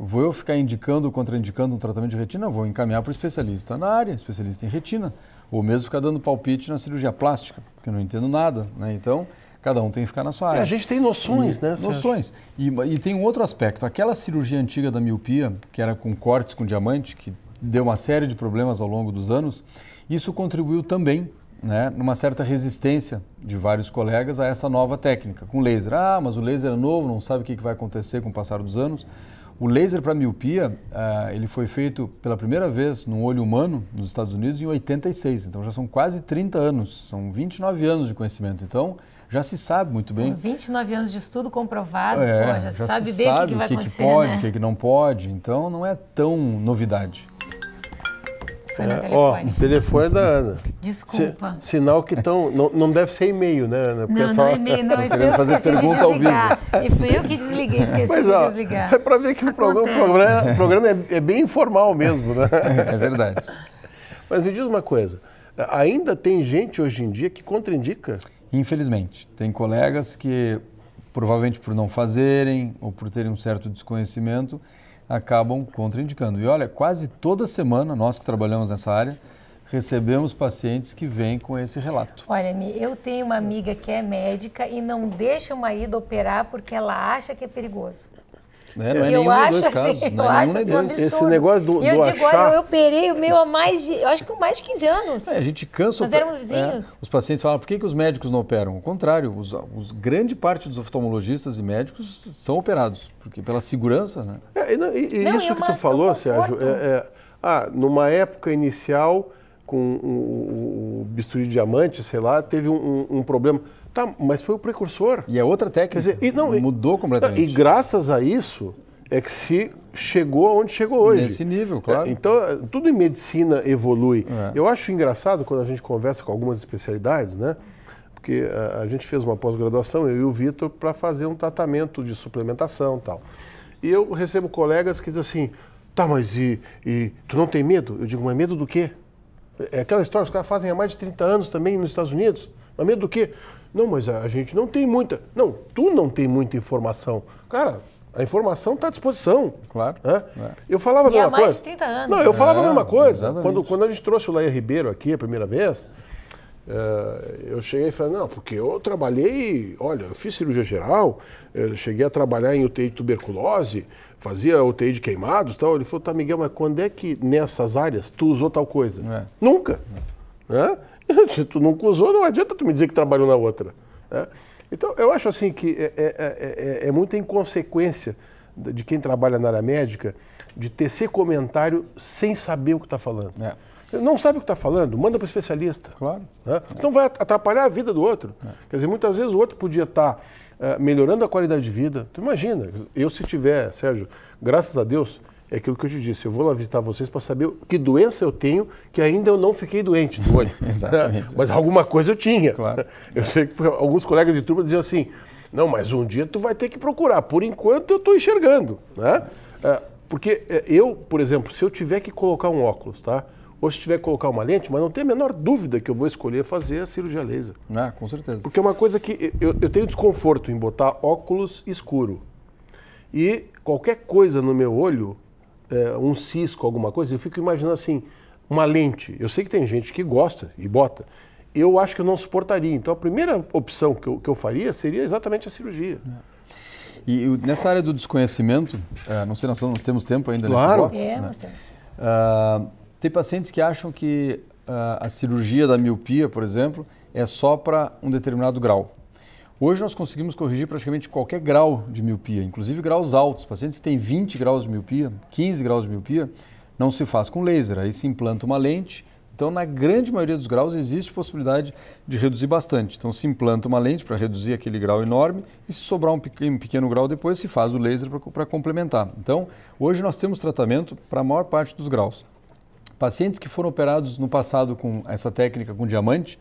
Vou eu ficar indicando ou contraindicando um tratamento de retina? vou encaminhar para o especialista na área, especialista em retina, ou mesmo ficar dando palpite na cirurgia plástica, porque eu não entendo nada, né? Então, cada um tem que ficar na sua área. É, a gente tem noções, e, né? Noções. E, e, tem um outro aspecto. Aquela cirurgia antiga da miopia, que era com cortes com diamante, que deu uma série de problemas ao longo dos anos, isso contribuiu também né, numa certa resistência de vários colegas a essa nova técnica, com laser. Ah, mas o laser é novo, não sabe o que vai acontecer com o passar dos anos. O laser para miopia, uh, ele foi feito pela primeira vez no olho humano nos Estados Unidos em 86, então já são quase 30 anos, são 29 anos de conhecimento, então já se sabe muito bem. 29 anos de estudo comprovado, é, pô, já, já sabe se bem o que, que, vai que acontecer, né? O que, pode, o né? que não pode, então não é tão novidade foi no telefone. É, é ó, telefone é da Ana. Desculpa. Si, sinal que estão. Não, não deve ser e-mail, né, Ana? Porque não, essa não é e-mail, não. *laughs* Tá e eu fazer pergunta ao vivo. E fui eu que desliguei, esqueci Mas, de ó, desligar. É para ver que Acontece. o programa, o programa é, é, bem informal mesmo, né? É verdade. Mas me diz uma coisa. Ainda tem gente hoje em dia que contraindica? Infelizmente. Tem colegas que, provavelmente por não fazerem ou por terem um certo desconhecimento, acabam contraindicando. E olha, quase toda semana, nós que trabalhamos nessa área, recebemos pacientes que vêm com esse relato. Olha, eu tenho uma amiga que é médica e não deixa o marido operar porque ela acha que é perigoso. Né? Não é eu nenhum acho dois assim, casos. Não é acho assim, um absurdo. Esse negócio do, eu digo, achar... olha, eu operei o meu há mais de, acho que mais de 15 anos. É, a gente cansa. Nós éramos vizinhos. É, os pacientes falam, por que, que os médicos não operam? Ao contrário, os, os, grande parte dos oftalmologistas e médicos são operados, porque pela segurança, né? É, e, e, e não, isso que tu falou, Sérgio, é, é, ah, numa época inicial com o, o, o bisturi de diamante, sei lá, teve um, um, um problema Tá, mas foi o precursor. E é outra técnica. Dizer, e, não, mudou completamente. E graças a isso é que se chegou aonde chegou hoje. Nesse nível, claro. É, então, tudo em medicina evolui. É. Eu acho engraçado quando a gente conversa com algumas especialidades, né? Porque a, é, a gente fez uma pós-graduação, eu e o Vitor, para fazer um tratamento de suplementação e tal. E eu recebo colegas que dizem assim, tá, mas e, e tu não tem medo? Eu digo, mas medo do quê? É aquela história que os caras fazem há mais de 30 anos também nos Estados Unidos. Mas medo do quê? Não, mas a gente não tem muita. Não, tu não tem muita informação. Cara, a informação está à disposição. Claro. Né? É. Eu falava e a mesma há mais coisa. De 30 anos. Não, eu né? falava é, a mesma coisa. Quando, quando a gente trouxe o Laia Ribeiro aqui a primeira vez, eh, eu cheguei e falei, não, porque eu trabalhei, olha, eu fiz cirurgia geral, eh, cheguei a trabalhar em UTI de tuberculose, fazia UTI de queimados e tal. Ele falou, tá, Miguel, mas quando é que nessas áreas tu usou tal coisa? É. Nunca. Né? Se tu nunca usou, não adianta tu me dizer que trabalhou na outra. Né? Então, eu acho assim que é, é, é, é, muita inconsequência de quem trabalha na área médica de tecer comentário sem saber o que está falando. Não sabe o que está falando, manda para o especialista. Claro. Né? Então vai atrapalhar a vida do outro. Quer dizer, muitas vezes o outro podia estar tá, uh, melhorando a qualidade de vida. Tu imagina, eu se tiver, Sérgio, graças a Deus, é aquilo que eu te disse, eu vou lá visitar vocês para saber que doença eu tenho, que ainda eu não fiquei doente do olho. *laughs* Né? mas alguma coisa eu tinha. Claro. *laughs* Eu sei que alguns colegas de turma diziam assim, não, mas um dia tu vai ter que procurar, por enquanto eu estou enxergando. Né? É, porque é, eu, por exemplo, se eu tiver que colocar um óculos, tá? ou se tiver que colocar uma lente, mas não tem a menor dúvida que eu vou escolher fazer a cirurgia laser. Ah, com certeza. Porque é uma coisa que eu, eu tenho desconforto em botar óculos escuro. E qualquer coisa no meu olho é, um cisco, alguma coisa, eu fico imaginando assim, uma lente. Eu sei que tem gente que gosta e bota. Eu acho que eu não suportaria. Então a primeira opção que eu, que eu faria seria exatamente a cirurgia. É. E nessa área do desconhecimento, é, não sei, nós, nós temos tempo ainda claro. nesse bloco, é, né? nós temos. Uh, tem pacientes que acham que uh, a cirurgia da miopia, por exemplo, é só para um determinado grau. Hoje nós conseguimos corrigir praticamente qualquer grau de miopia, inclusive graus altos. Pacientes que têm 20 graus de miopia, 15 graus de miopia, não se faz com laser, aí se implanta uma lente. Então, na grande maioria dos graus, existe possibilidade de reduzir bastante. Então, se implanta uma lente para reduzir aquele grau enorme e se sobrar um pequeno grau depois, se faz o laser para complementar. Então, hoje nós temos tratamento para a maior parte dos graus. Pacientes que foram operados no passado com essa técnica com diamante,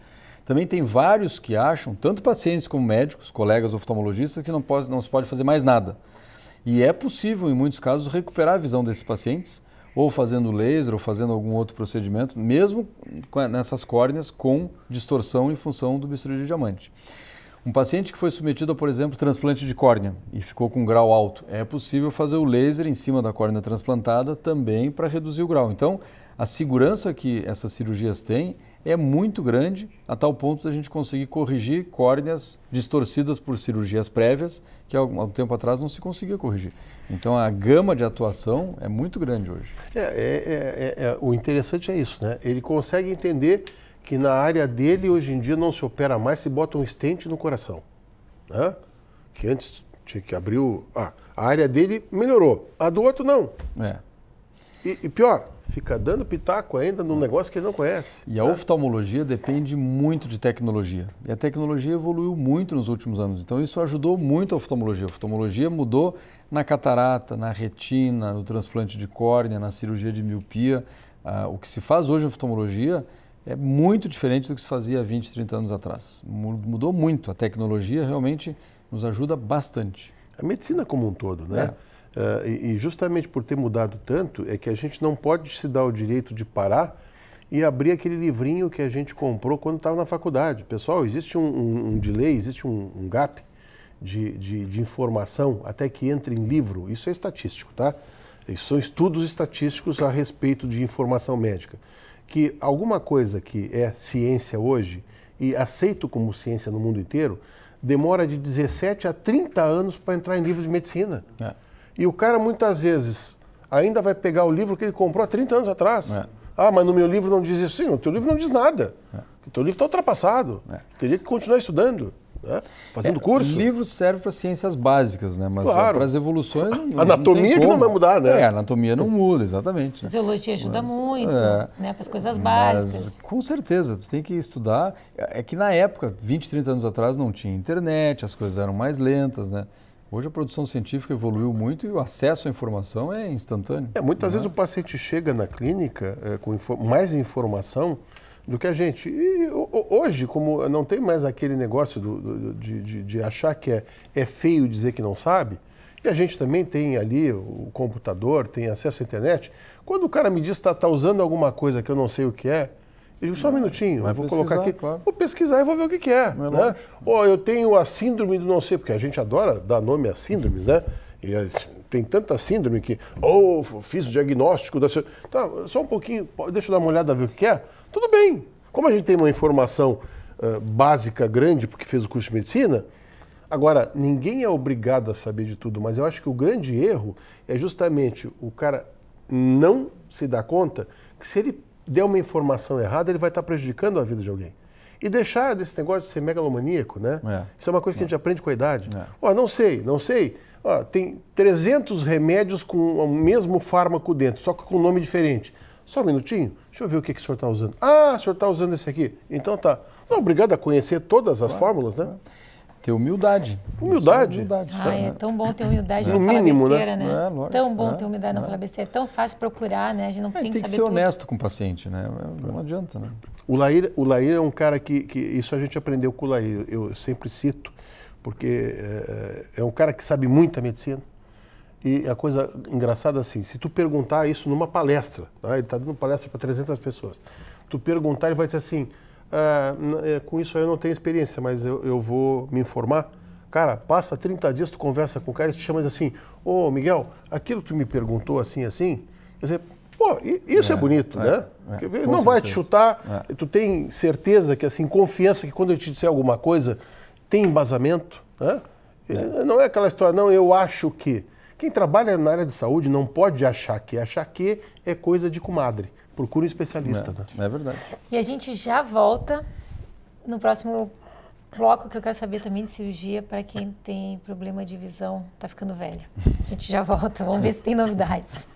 também tem vários que acham, tanto pacientes como médicos, colegas oftalmologistas, que não, pode, não se pode fazer mais nada. E é possível, em muitos casos, recuperar a visão desses pacientes, ou fazendo laser, ou fazendo algum outro procedimento, mesmo nessas córneas com distorção em função do bisturi de diamante. Um paciente que foi submetido a, por exemplo, transplante de córnea e ficou com um grau alto, é possível fazer o laser em cima da córnea transplantada também para reduzir o grau. Então, a segurança que essas cirurgias têm é muito grande, a tal ponto da gente conseguir corrigir córneas distorcidas por cirurgias prévias, que há um tempo atrás não se conseguia corrigir. Então a gama de atuação é muito grande hoje. É é, é, é, é, o interessante é isso, né? Ele consegue entender que na área dele hoje em dia não se opera mais, se bota um estente no coração. Né? Que antes tinha que abrir o. Ah, a área dele melhorou, a do outro não. É. E, e pior, fica dando pitaco ainda num negócio que ele não conhece. E a né? oftalmologia depende muito de tecnologia. E a tecnologia evoluiu muito nos últimos anos. Então isso ajudou muito a oftalmologia. A oftalmologia mudou na catarata, na retina, no transplante de córnea, na cirurgia de miopia. Ah, o que se faz hoje em oftalmologia é muito diferente do que se fazia 20, 30 anos atrás. Mudou muito. A tecnologia realmente nos ajuda bastante a medicina como um todo, né? É. Uh, e, e justamente por ter mudado tanto, é que a gente não pode se dar o direito de parar e abrir aquele livrinho que a gente comprou quando estava na faculdade. Pessoal, existe um, um, um delay, existe um, um gap de, de, de, informação até que entre em livro. Isso é estatístico, tá? Isso são estudos estatísticos a respeito de informação médica. Que alguma coisa que é ciência hoje e aceito como ciência no mundo inteiro demora de 17 a 30 anos para entrar em livro de medicina. É. E o cara muitas vezes ainda vai pegar o livro que ele comprou há 30 anos atrás. É. Ah, mas no meu livro não diz isso. Sim, o teu livro não diz nada. É. O teu livro está ultrapassado. É. Teria que continuar estudando. Né? Fazendo é, curso. O livro serve para ciências básicas, né? mas claro. é, para as evoluções. Não, anatomia não que não vai mudar, né? É, anatomia não muda, exatamente. Né? Fisiologia ajuda mas, muito, é, né? para as coisas básicas. Mas, com certeza, tu tem que estudar. É que na época, 20, 30 anos atrás, não tinha internet, as coisas eram mais lentas, né? Hoje a produção científica evoluiu muito e o acesso à informação é instantâneo. É, muitas né? vezes o paciente chega na clínica é, com mais informação do que a gente. E hoje, como não tem mais aquele negócio do, do, de, de, de, achar que é, é feio dizer que não sabe, e a gente também tem ali o computador, tem acesso à internet, quando o cara me diz que está tá usando alguma coisa que eu não sei o que é, eu digo, só um minutinho, vou colocar aqui. Claro. Vou pesquisar e vou ver o que, que é. é né? Ou eu tenho a síndrome do não sei, porque a gente adora dar nome a síndromes, né? E é, tem tanta síndrome que. Ou oh, fiz o diagnóstico da. Tá, só um pouquinho, deixa eu dar uma olhada, ver o que, que é. Tudo bem. Como a gente tem uma informação uh, básica grande, porque fez o curso de medicina, agora, ninguém é obrigado a saber de tudo, mas eu acho que o grande erro é justamente o cara não se dar conta que se ele der uma informação errada, ele vai estar prejudicando a vida de alguém. E deixar desse negócio de ser megalomaníaco, né? É. Isso é uma coisa que é. a gente é. aprende com a idade. É. Ó, não sei, não sei. Ó, tem 300 remédios com o mesmo fármaco dentro, só que com nome diferente. Só um minutinho, deixa eu ver o que, que o senhor está usando. Ah, o senhor está usando esse aqui. Então tá. Não, obrigado a conhecer todas as claro, fórmulas, né? Claro. Ter humildade. Humildade? É humildade. Ah, é tão bom ter humildade não falar né? besteira, né? né? É, lógico, tão bom é, ter humildade não é. falar besteira. É tão fácil procurar, né? A gente não é, tem, que, que saber Tem que ser tudo. honesto com o paciente, né? Não adianta, né? O Lair, o Lair é um cara que, que... Isso a gente aprendeu com o Lair. Eu sempre cito, porque eh, é um cara que sabe muito a medicina. E a coisa engraçada assim, se tu perguntar isso numa palestra, tá? ele está dando palestra para 300 pessoas, tu perguntar, ele vai dizer assim, ah, é, com isso aí eu não tenho experiência, mas eu, eu, vou me informar. Cara, passa 30 dias, tu conversa com o cara e te chama e diz assim, ô oh, Miguel, aquilo que tu me perguntou assim, assim, quer dizer, pô, isso é, é bonito, é, né? É, não certeza. vai te chutar, é. tu tem certeza que assim, confiança que quando ele te disser alguma coisa, tem embasamento, né? É. Não é aquela história, não, eu acho que... Quem trabalha na área de saúde não pode achar que achar que é coisa de comadre. Procure um especialista. É, né? é verdade. E a gente já volta no próximo bloco que eu quero saber também de cirurgia para quem tem problema de visão, está ficando velho. A gente já volta, vamos ver se tem novidades.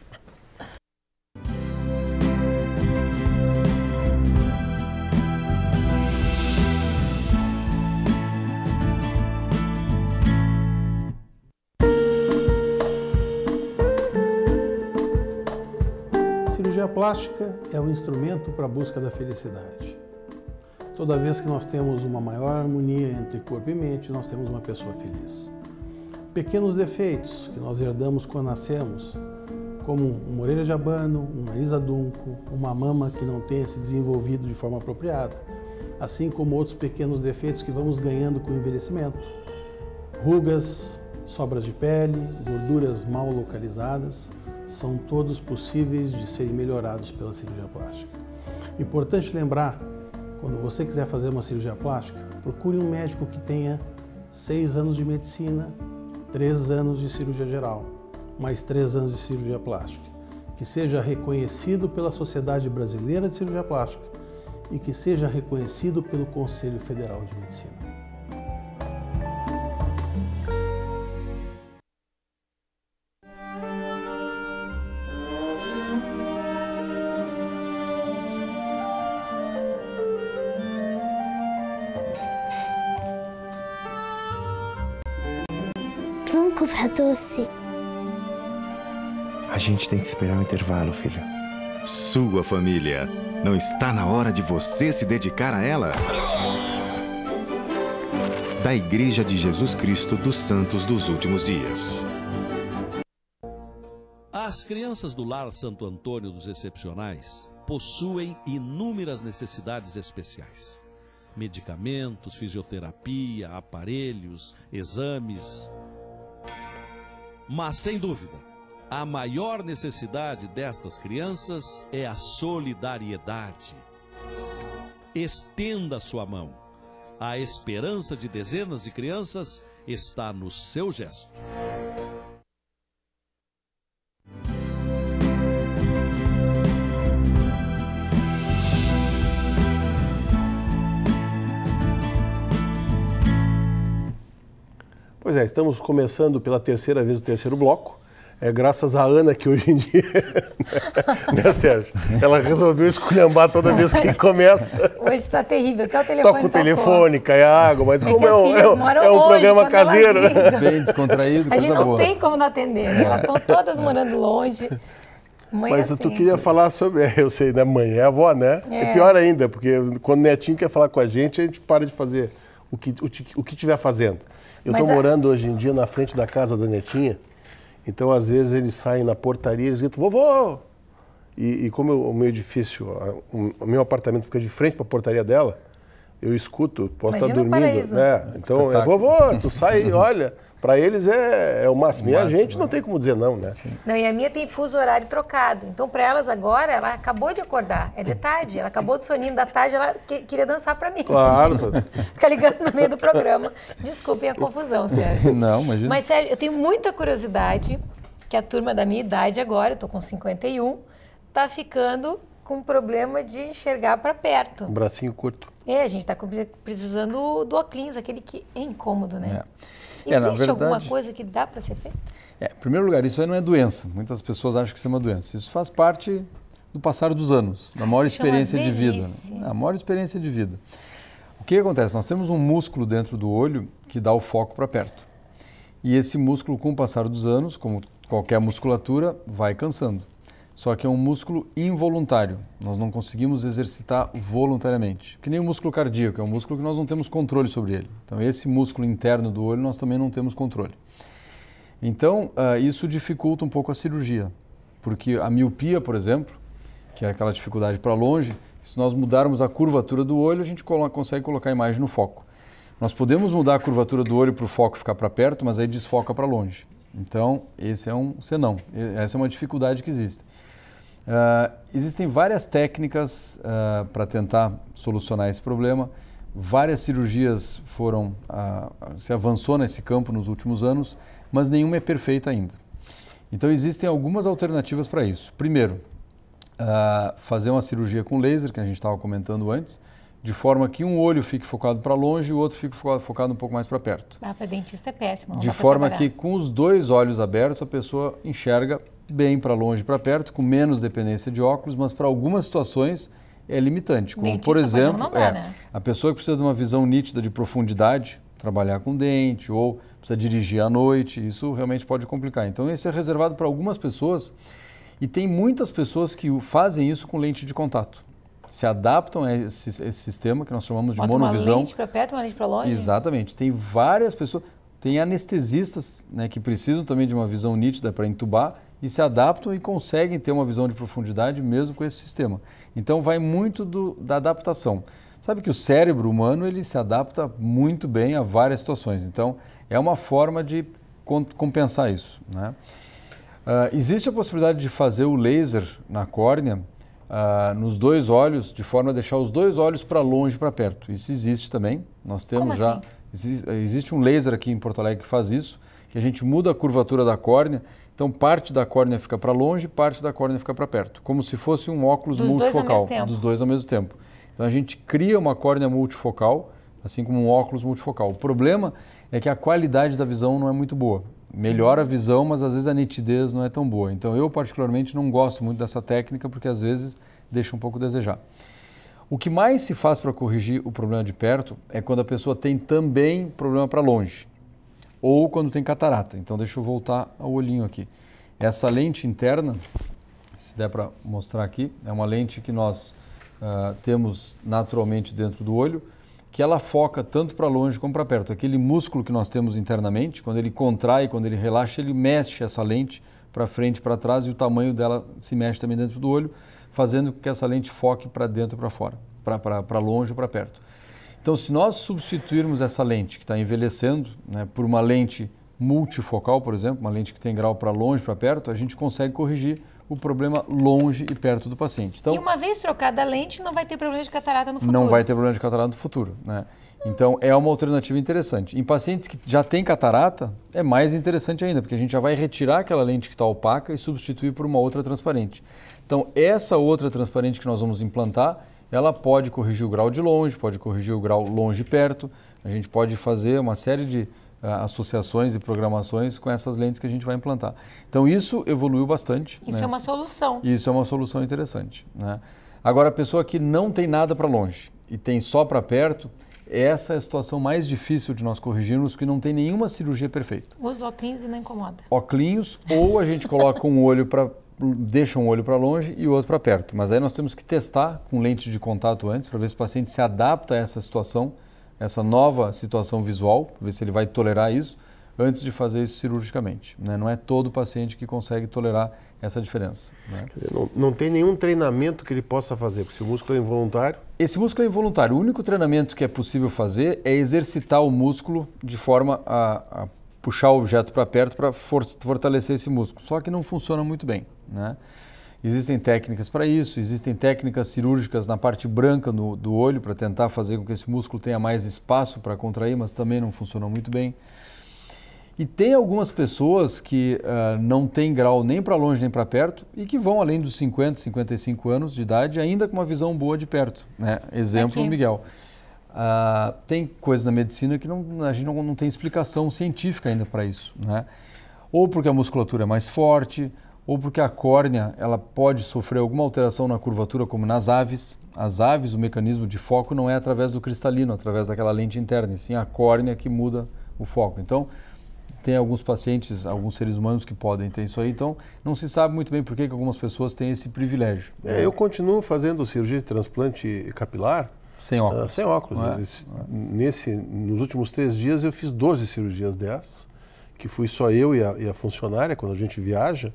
cirurgia plástica é o instrumento para a busca da felicidade. Toda vez que nós temos uma maior harmonia entre corpo e mente, nós temos uma pessoa feliz. Pequenos defeitos que nós herdamos quando nascemos, como uma orelha de abano, um nariz adunco, uma mama que não tenha se desenvolvido de forma apropriada, assim como outros pequenos defeitos que vamos ganhando com o envelhecimento, rugas, sobras de pele, gorduras mal localizadas, são todos possíveis de serem melhorados pela cirurgia plástica. Importante lembrar, quando você quiser fazer uma cirurgia plástica, procure um médico que tenha seis anos de medicina, três anos de cirurgia geral, mais três anos de cirurgia plástica, que seja reconhecido pela Sociedade Brasileira de Cirurgia Plástica e que seja reconhecido pelo Conselho Federal de Medicina. gente tem que esperar um intervalo, filha. Sua família. Não está na hora de você se dedicar a ela? Da Igreja de Jesus Cristo dos Santos dos Últimos Dias. As crianças do Lar Santo Antônio dos Excepcionais possuem inúmeras necessidades especiais: medicamentos, fisioterapia, aparelhos, exames. Mas, sem dúvida, a maior necessidade destas crianças é a solidariedade. Estenda sua mão. A esperança de dezenas de crianças está no seu gesto. Pois é, estamos começando pela terceira vez o terceiro bloco. É graças à Ana que hoje em dia, *laughs* né, né, Sérgio? Ela resolveu esculhambar toda vez que *laughs* começa. Hoje está terrível, até o telefone. Toca tá o telefone, cai água, mas é como é, é, um, é, é um longe, programa caseiro. Né? Bem descontraído, *laughs* A gente não boa. tem como não atender, né? elas estão todas é. morando longe. Mãe é mas assim. tu queria falar sobre. Eu sei, da mãe é avó, né? É. pior ainda, porque quando o netinho quer falar com a gente, a gente para de fazer o que, o, o que tiver fazendo. Eu estou morando hoje em dia na frente da casa da netinha. Então, às vezes, eles saem na portaria, eles gritam, vovô! E, e como eu, o meu edifício, o meu apartamento fica de frente para a portaria dela, eu escuto, posso tá Imagina estar dormindo. É, então, é, vovô, tu sai, *laughs* olha, para eles é, é, o máximo. E a gente não né? tem como dizer não, né? Não, e a minha tem fuso horário trocado. Então, para elas agora, ela acabou de acordar. É de tarde. Ela acabou do soninho da tarde, ela que, queria dançar para mim. Claro. *laughs* Fica ligando no meio do programa. Desculpem a confusão, Sérgio. *laughs* Não, imagina. Mas, Sérgio, eu tenho muita curiosidade que a turma da minha idade agora, eu tô com 51, tá ficando com problema de enxergar para perto. Um bracinho curto. É, a gente tá precisando do óculos, aquele que é incômodo, né? É. É, Existe é, verdade, alguma coisa que dá para ser feita? É, em primeiro lugar, isso aí não é doença. Muitas pessoas acham que isso é uma doença. Isso faz parte do passar dos anos, da ah, maior experiência de vida. Né? É, a maior experiência de vida. O que acontece? Nós temos um músculo dentro do olho que dá o foco para perto. E esse músculo, com o passar dos anos, como qualquer musculatura, vai cansando. Só que é um músculo involuntário. Nós não conseguimos exercitar voluntariamente. Que nem o músculo cardíaco, é um músculo que nós não temos controle sobre ele. Então, esse músculo interno do olho nós também não temos controle. Então, uh, isso dificulta um pouco a cirurgia, porque a miopia, por exemplo, que é aquela dificuldade para longe, se nós mudarmos a curvatura do olho, a gente consegue colocar a imagem no foco. Nós podemos mudar a curvatura do olho para o foco ficar para perto, mas aí desfoca para longe. Então, esse é um senão, essa é uma dificuldade que existe. Uh, existem várias técnicas uh, ah, para tentar solucionar esse problema. Várias cirurgias foram uh, se avançou nesse campo nos últimos anos, mas nenhuma é perfeita ainda. Então existem algumas alternativas para isso. Primeiro, fazer uma cirurgia com laser, que a gente estava comentando antes, de forma que um olho fique focado para longe e o outro fique focado, focado um pouco mais para perto. Ah, para dentista é péssimo. De forma que com os dois olhos abertos a pessoa enxerga bem para longe, para perto, com menos dependência de óculos, mas para algumas situações é limitante. Como, Dentista, por exemplo, dá, é, né? a pessoa que precisa de uma visão nítida de profundidade, trabalhar com dente ou precisa dirigir à noite, isso realmente pode complicar. Então, esse é reservado para algumas pessoas e tem muitas pessoas que fazem isso com lente de contato. Se adaptam a esse, esse sistema que nós chamamos de Bota monovisão. Uma lente para perto, uma lente para longe? Exatamente. Tem várias pessoas. Tem anestesistas né, que precisam também de uma visão nítida para entubar e se adaptam e conseguem ter uma visão de profundidade mesmo com esse sistema. Então vai muito do, da adaptação. Sabe que o cérebro humano ele se adapta muito bem a várias situações. Então é uma forma de compensar isso. Né? Uh, existe a possibilidade de fazer o laser na córnea, uh, nos dois olhos, de forma a deixar os dois olhos para longe e para perto. Isso existe também. Nós temos Como já. Assim? Existe um laser aqui em Porto Alegre que faz isso, que a gente muda a curvatura da córnea então, parte da córnea fica para longe, parte da córnea fica para perto, como se fosse um óculos dos multifocal, dois dos dois ao mesmo tempo. Então, a gente cria uma córnea multifocal, assim como um óculos multifocal. O problema é que a qualidade da visão não é muito boa. Melhora a visão, mas às vezes a nitidez não é tão boa. Então, eu particularmente não gosto muito dessa técnica, porque às vezes deixa um pouco a desejar. O que mais se faz para corrigir o problema de perto é quando a pessoa tem também problema para longe ou quando tem catarata. Então deixa eu voltar ao olhinho aqui. Essa lente interna, se der para mostrar aqui, é uma lente que nós uh, temos naturalmente dentro do olho, que ela foca tanto para longe como para perto. Aquele músculo que nós temos internamente, quando ele contrai, quando ele relaxa, ele mexe essa lente para frente, para trás e o tamanho dela se mexe também dentro do olho, fazendo com que essa lente foque para dentro, para fora, para longe ou para perto. Então, se nós substituirmos essa lente que está envelhecendo né, por uma lente multifocal, por exemplo, uma lente que tem grau para longe, para perto, a gente consegue corrigir o problema longe e perto do paciente. Então, e uma vez trocada a lente, não vai ter problema de catarata no futuro. Não vai ter problema de catarata no futuro, né? Então, é uma alternativa interessante. Em pacientes que já têm catarata, é mais interessante ainda, porque a gente já vai retirar aquela lente que está opaca e substituir por uma outra transparente. Então, essa outra transparente que nós vamos implantar, ela pode corrigir o grau de longe, pode corrigir o grau longe perto. A gente pode fazer uma série de ah, associações e programações com essas lentes que a gente vai implantar. Então isso evoluiu bastante. Isso né? é uma solução. Isso é uma solução interessante. Né? Agora a pessoa que não tem nada para longe e tem só para perto, essa é a situação mais difícil de nós corrigirmos, porque não tem nenhuma cirurgia perfeita. os óculos e não incomoda. Oclinhos, ou a gente coloca um olho para deixa um olho para longe e o outro para perto. Mas aí nós temos que testar com lente de contato antes para ver se o paciente se adapta a essa situação, essa nova situação visual, para ver se ele vai tolerar isso antes de fazer isso cirurgicamente. Né? Não é todo paciente que consegue tolerar essa diferença. Né? Não, não, tem nenhum treinamento que ele possa fazer, porque se o músculo é involuntário. Esse músculo é involuntário. O único treinamento que é possível fazer é exercitar o músculo de forma a, a puxar o objeto para perto para fortalecer esse músculo. Só que não funciona muito bem. Né? Existem técnicas para isso, existem técnicas cirúrgicas na parte branca do, do olho para tentar fazer com que esse músculo tenha mais espaço para contrair, mas também não funcionam muito bem. E tem algumas pessoas que uh, não têm grau nem para longe nem para perto e que vão além dos 50, 55 anos de idade ainda com uma visão boa de perto. Né? Exemplo, o Miguel. Uh, tem coisas na medicina que não, a gente não, não tem explicação científica ainda para isso, né? Ou porque a musculatura é mais forte, ou porque a córnea ela pode sofrer alguma alteração na curvatura, como nas aves. As aves, o mecanismo de foco não é através do cristalino, através daquela lente interna, e sim a córnea que muda o foco. Então, tem alguns pacientes, alguns seres humanos que podem ter isso aí, então não se sabe muito bem por que, que algumas pessoas têm esse privilégio. É, eu continuo fazendo cirurgia de transplante capilar, ah, sem óculos. Ah, sem óculos. É? Nesse, nos últimos três dias eu fiz 12 cirurgias dessas, que fui só eu e a, e a funcionária quando a gente viaja,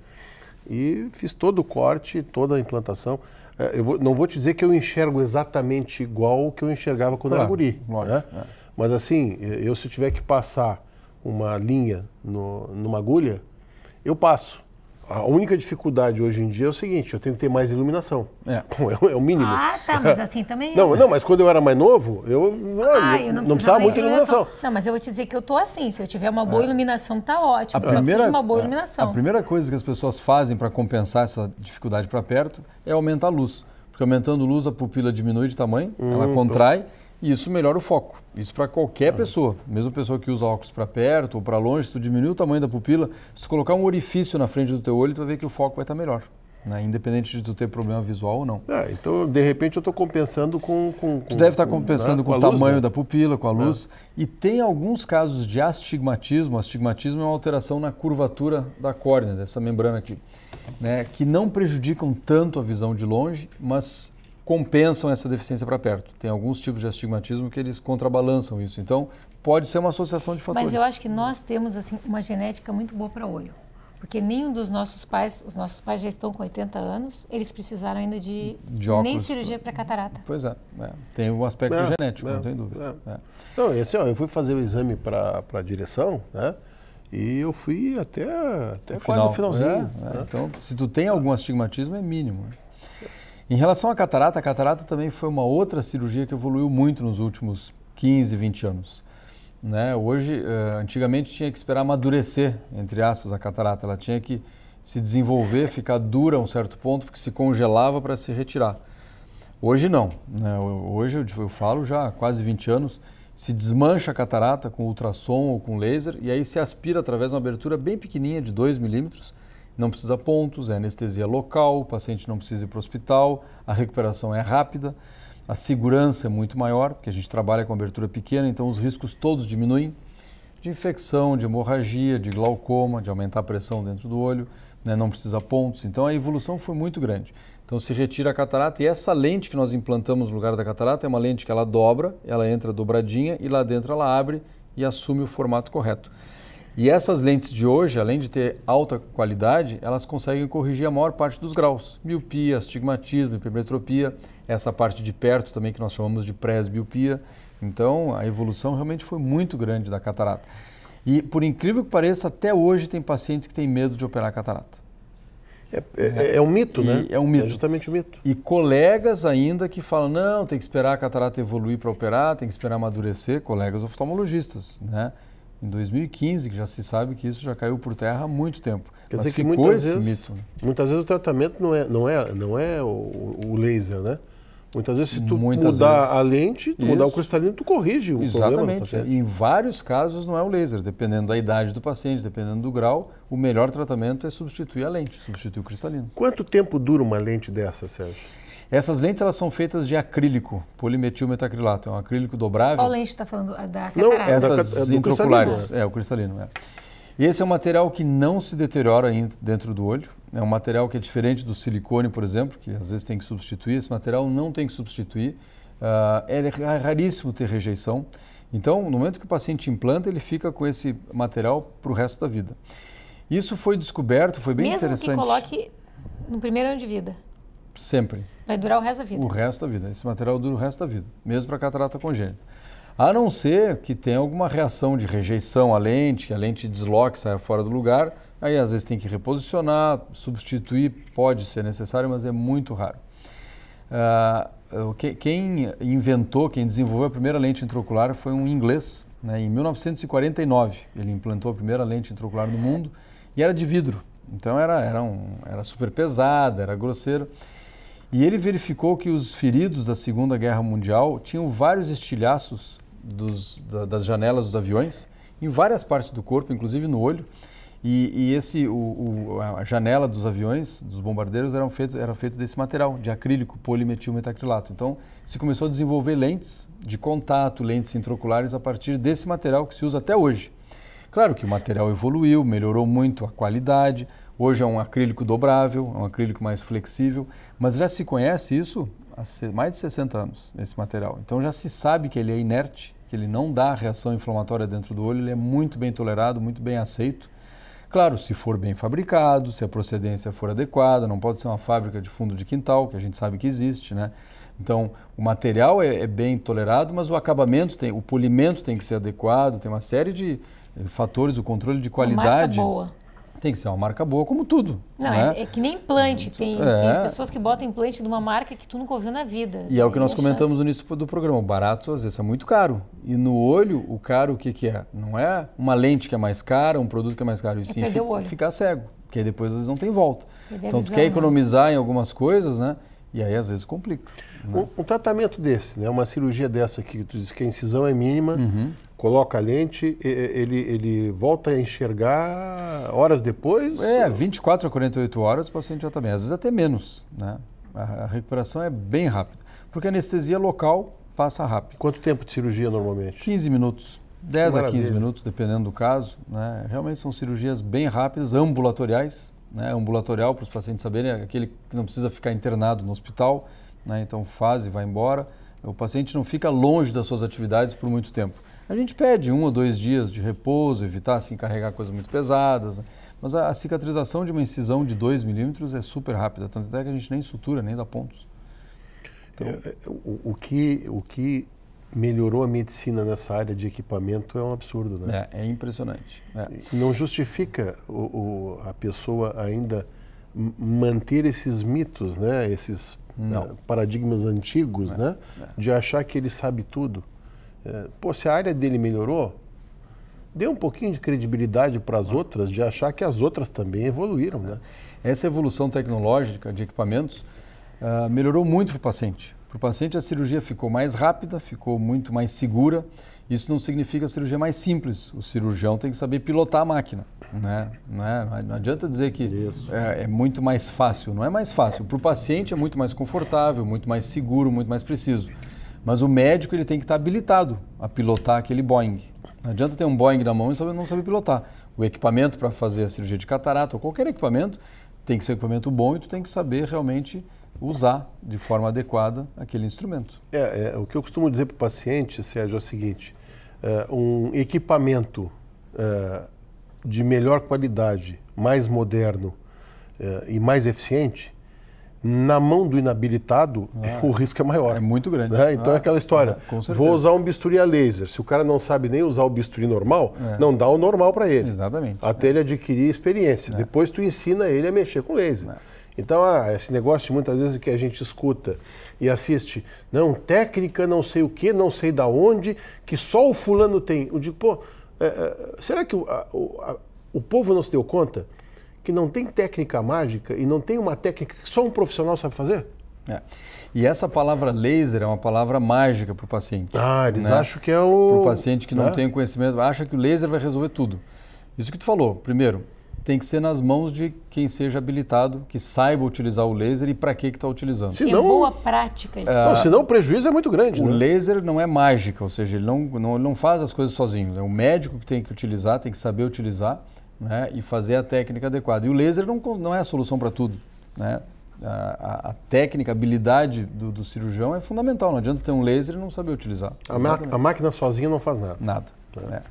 e fiz todo o corte, toda a implantação. É, eu vou, não vou te dizer que eu enxergo exatamente igual o que eu enxergava quando claro, era guri. Lógico, né? é. Mas assim, é, eu se tiver que passar uma linha no, numa agulha, eu passo. A única dificuldade hoje em dia é o seguinte, eu tenho que ter mais iluminação. É, *laughs* é, o mínimo. Ah, tá, mas assim *laughs* também. É. Não, não, mas quando eu era mais novo, eu, ah, eu não, não precisava muito de iluminação. iluminação. Não, mas eu vou te dizer que eu tô assim. Se eu tiver uma boa é. iluminação, tá ótimo. A eu primeira, de uma boa é. iluminação. A primeira coisa que as pessoas fazem para compensar essa dificuldade para perto é aumentar a luz. Porque aumentando a luz, a pupila diminui de tamanho, hum, ela contrai bom. e isso melhora o foco. Isso para qualquer ah. pessoa, mesmo pessoa que usa óculos para perto ou para longe, se tu diminuir o tamanho da pupila, se tu colocar um orifício na frente do teu olho, tu vai ver que o foco vai estar tá melhor. Né? Independente de tu ter problema visual ou não. Ah, então, de repente, eu estou compensando com, com, com, Tu deve estar tá compensando com, né? com, com o luz, tamanho né? da pupila, com a ah. luz. Ah. E tem alguns casos de astigmatismo. Astigmatismo é uma alteração na curvatura da córnea, dessa membrana aqui, né? que não prejudicam tanto a visão de longe, mas compensam essa deficiência para perto. Tem alguns tipos de astigmatismo que eles contrabalançam isso. Então, pode ser uma associação de fatores. Mas eu acho que nós temos assim uma genética muito boa para olho. Porque nenhum dos nossos pais, os nossos pais já estão com 80 anos, eles precisaram ainda de, de óculos, nem cirurgia para catarata. Pois é, é. tem um aspecto é, genético, é, é. é, não tem dúvida. Não, esse, ó, eu fui fazer o exame para a direção, né? E eu fui até, até o quase final. o finalzinho. É, né? Então, se tu tem algum astigmatismo, é mínimo. Né? Em relação à catarata, a catarata também foi uma outra cirurgia que evoluiu muito nos últimos 15, 20 anos. Né? Hoje, eh, antigamente tinha que esperar amadurecer, entre aspas, a catarata. Ela tinha que se desenvolver, ficar dura a um certo ponto, porque se congelava para se retirar. Hoje não. Né? Hoje, eu falo já há quase 20 anos, se desmancha a catarata com ultrassom ou com laser e aí se aspira através de uma abertura bem pequenininha de 2 milímetros, não precisa pontos, é anestesia local, o paciente não precisa ir para o hospital, a recuperação é rápida, a segurança é muito maior, porque a gente trabalha com abertura pequena, então os riscos todos diminuem de infecção, de hemorragia, de glaucoma, de aumentar a pressão dentro do olho, né? não precisa pontos. Então a evolução foi muito grande. Então se retira a catarata e essa lente que nós implantamos no lugar da catarata é uma lente que ela dobra, ela entra dobradinha e lá dentro ela abre e assume o formato correto. E essas lentes de hoje, além de ter alta qualidade, elas conseguem corrigir a maior parte dos graus. Miopia, astigmatismo, hipermetropia, essa parte de perto também que nós chamamos de presbiopia. Então, a evolução realmente foi muito grande da catarata. E, por incrível que pareça, até hoje tem pacientes que têm medo de operar catarata. É, é, é, um mito, e né? É um mito. É justamente um mito. E colegas ainda que falam, não, tem que esperar a catarata evoluir para operar, tem que esperar amadurecer, colegas oftalmologistas, né? em 2015, que já se sabe que isso já caiu por terra há muito tempo. Quer Mas dizer que muitas vezes, mito. Né? muitas vezes o tratamento não é, não é, não é o, o laser, né? Muitas vezes, se tu muitas mudar vezes. a lente, tu mudar o cristalino, tu corrige o Exatamente. problema. Em vários casos não é o laser, dependendo da idade do paciente, dependendo do grau, o melhor tratamento é substituir a lente, substituir o cristalino. Quanto tempo dura uma lente dessa, Sérgio? Essas lentes elas são feitas de acrílico, polimetilmetacrilato, é um acrílico dobrável. Qual lente está falando? da Não, é essas é intraoculares. Né? É, o cristalino. É. E esse é um material que não se deteriora dentro do olho. É um material que é diferente do silicone, por exemplo, que às vezes tem que substituir. Esse material não tem que substituir. Uh, é raríssimo ter rejeição. Então, no momento que o paciente implanta, ele fica com esse material para o resto da vida. Isso foi descoberto, foi bem Mesmo interessante. Mesmo que coloque no primeiro ano de vida. Sempre. Vai durar o resto da vida. O resto da vida. Esse material dura o resto da vida, mesmo para catarata congênita. A não ser que tenha alguma reação de rejeição à lente, que a lente desloque, saia fora do lugar. Aí às vezes tem que reposicionar, substituir, pode ser necessário, mas é muito raro. Uh, quem inventou, quem desenvolveu a primeira lente intraocular foi um inglês, né? em 1949. Ele implantou a primeira lente intraocular no mundo e era de vidro. Então era, era, um, era super pesada, era grosseiro. E ele verificou que os feridos da Segunda Guerra Mundial tinham vários estilhaços dos, da, das janelas dos aviões, em várias partes do corpo, inclusive no olho. E, e esse, o, o, a janela dos aviões, dos bombardeiros, eram era feita desse material, de acrílico polimetilmetacrilato. Então, se começou a desenvolver lentes de contato, lentes intraoculares, a partir desse material que se usa até hoje. Claro que o material evoluiu, melhorou muito a qualidade, Hoje é um acrílico dobrável, é um acrílico mais flexível, mas já se conhece isso há mais de 60 anos, esse material. Então já se sabe que ele é inerte, que ele não dá reação inflamatória dentro do olho, ele é muito bem tolerado, muito bem aceito. Claro, se for bem fabricado, se a procedência for adequada, não pode ser uma fábrica de fundo de quintal, que a gente sabe que existe, né? Então, o material é, é bem tolerado, mas o acabamento, tem, o polimento tem que ser adequado, tem uma série de eh, fatores, o controle de qualidade. Uma marca boa tem que ser uma marca boa, como tudo. Não, né? é, é, que nem implante. Tem, é. tem, pessoas que botam implante de uma marca que tu nunca ouviu na vida. E é o que nós comentamos chance. no início do programa. O barato, às vezes, é muito caro. E no olho, o caro, o que, que é? Não é uma lente que é mais cara, um produto que é mais caro. E é sim, é fica, ficar cego. Porque depois, às vezes, não tem volta. então, visão, tu quer né? economizar né? em algumas coisas, né? E aí, às vezes, complica. Né? Um, um, tratamento desse, né? Uma cirurgia dessa aqui, que tu diz que a incisão é mínima... Uhum coloca a lente, ele, ele volta a enxergar horas depois? É, 24 a 48 horas o paciente já está bem, às vezes até menos. Né? A recuperação é bem rápida, porque a anestesia local passa rápido. Quanto tempo de cirurgia normalmente? 15 minutos. 10 a 15 minutos, dependendo do caso. Né? Realmente são cirurgias bem rápidas, ambulatoriais. Né? Ambulatorial, para os pacientes saberem, é aquele que não precisa ficar internado no hospital, né? então faz e vai embora. O paciente não fica longe das suas atividades por muito tempo. A gente pede um ou dois dias de repouso, evitar assim carregar coisas muito pesadas. Né? Mas a, cicatrização de uma incisão de 2 milímetros é super rápida, tanto é que a gente nem sutura, nem dá pontos. Então... É, é, o, o, que, o que melhorou a medicina nessa área de equipamento é um absurdo, né? É, é impressionante. É. Não justifica o, o, a pessoa ainda manter esses mitos, né? Esses eh, paradigmas antigos, é, né? De achar que ele sabe tudo. É, pô, se a área dele melhorou, dê um pouquinho de credibilidade para as outras, de achar que as outras também evoluíram. Né? Essa evolução tecnológica de equipamentos uh, melhorou muito para o paciente. Para o paciente, a cirurgia ficou mais rápida, ficou muito mais segura. Isso não significa a cirurgia mais simples. O cirurgião tem que saber pilotar a máquina. Né? Não é? adianta dizer que é, é muito mais fácil. Não é mais fácil. Para o paciente, é muito mais confortável, muito mais seguro, muito mais preciso. Mas o médico ele tem que estar tá habilitado a pilotar aquele Boeing. Não adianta ter um Boeing na mão e não saber pilotar. O equipamento para fazer a cirurgia de catarata ou qualquer equipamento tem que ser um equipamento bom e tu tem que saber realmente usar de forma adequada aquele instrumento. É, é o que eu costumo dizer para o paciente, Sérgio, é o seguinte: é, um equipamento é, de melhor qualidade, mais moderno é, e mais eficiente, na mão do inabilitado, ah, o risco é maior. É muito grande. Né? Então é ah, é aquela história. Vou usar um bisturi a laser. Se o cara não sabe nem usar o bisturi normal, é. não dá o normal para ele. Exatamente. Até é. ele adquirir experiência. É. Depois tu ensina ele a mexer com laser. É. Então, ah, esse negócio muitas vezes que a gente escuta e assiste, não, técnica não sei o que, não sei da onde, que só o fulano tem. Eu digo, pô, é, será que o, a, o, a, o povo não se deu conta? que não tem técnica mágica e não tem uma técnica que só um profissional sabe fazer? É. E essa palavra laser é uma palavra mágica para o paciente. Ah, eles né? acham que é o. Para o paciente que não é? tem conhecimento, acha que o laser vai resolver tudo. Isso que tu falou, primeiro, tem que ser nas mãos de quem seja habilitado, que saiba utilizar o laser e para que está utilizando. Se é não, é boa prática. Gente. É. não, senão o prejuízo é muito grande. O né? laser não é mágica, ou seja, ele não, não, ele não faz as coisas sozinho. É o médico que tem que utilizar, tem que saber utilizar né, e fazer a técnica adequada. E o laser não, não é a solução para tudo. Né? A, a, técnica, a habilidade do, do, cirurgião é fundamental. Não adianta ter um laser e não saber utilizar. A, a máquina sozinha não faz nada. Nada. É. Né.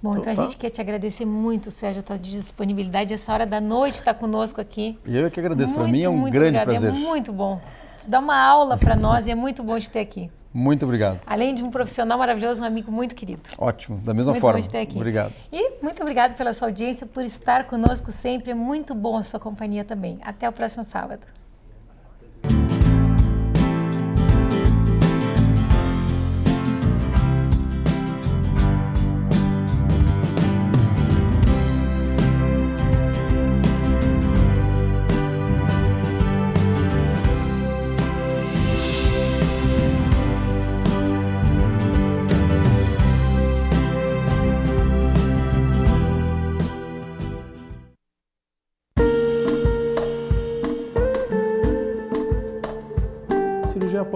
Bom, então, a gente quer te agradecer muito, Sérgio, a tua disponibilidade. Essa hora da noite está conosco aqui. E eu é que agradeço. Para mim é um grande obrigado. É prazer. É muito bom. Tu dá uma aula para nós e é muito bom te ter aqui. Muito obrigado. Além de um profissional maravilhoso, um amigo muito querido. Ótimo, da mesma muito forma. Muito bom de ter aqui. Obrigado. E muito obrigado pela sua audiência, por estar conosco sempre. É muito bom a sua companhia também. Até o próximo sábado.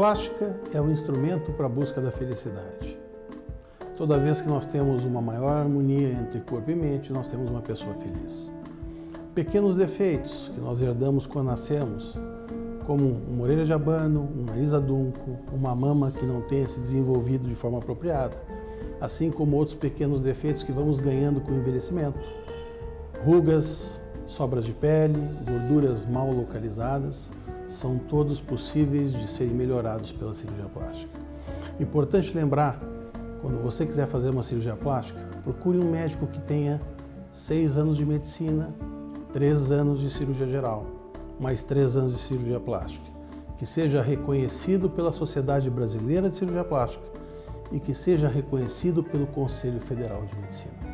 plástica é o instrumento para a busca da felicidade. Toda vez que nós temos uma maior harmonia entre corpo e mente, nós temos uma pessoa feliz. Pequenos defeitos que nós herdamos quando nascemos, como uma orelha de abano, um nariz adunco, uma mama que não tenha se desenvolvido de forma apropriada, assim como outros pequenos defeitos que vamos ganhando com o envelhecimento, rugas, sobras de pele, gorduras mal localizadas, são todos possíveis de serem melhorados pela cirurgia plástica. Importante lembrar, quando você quiser fazer uma cirurgia plástica, procure um médico que tenha seis anos de medicina, três anos de cirurgia geral, mais três anos de cirurgia plástica, que seja reconhecido pela Sociedade Brasileira de Cirurgia Plástica e que seja reconhecido pelo Conselho Federal de Medicina.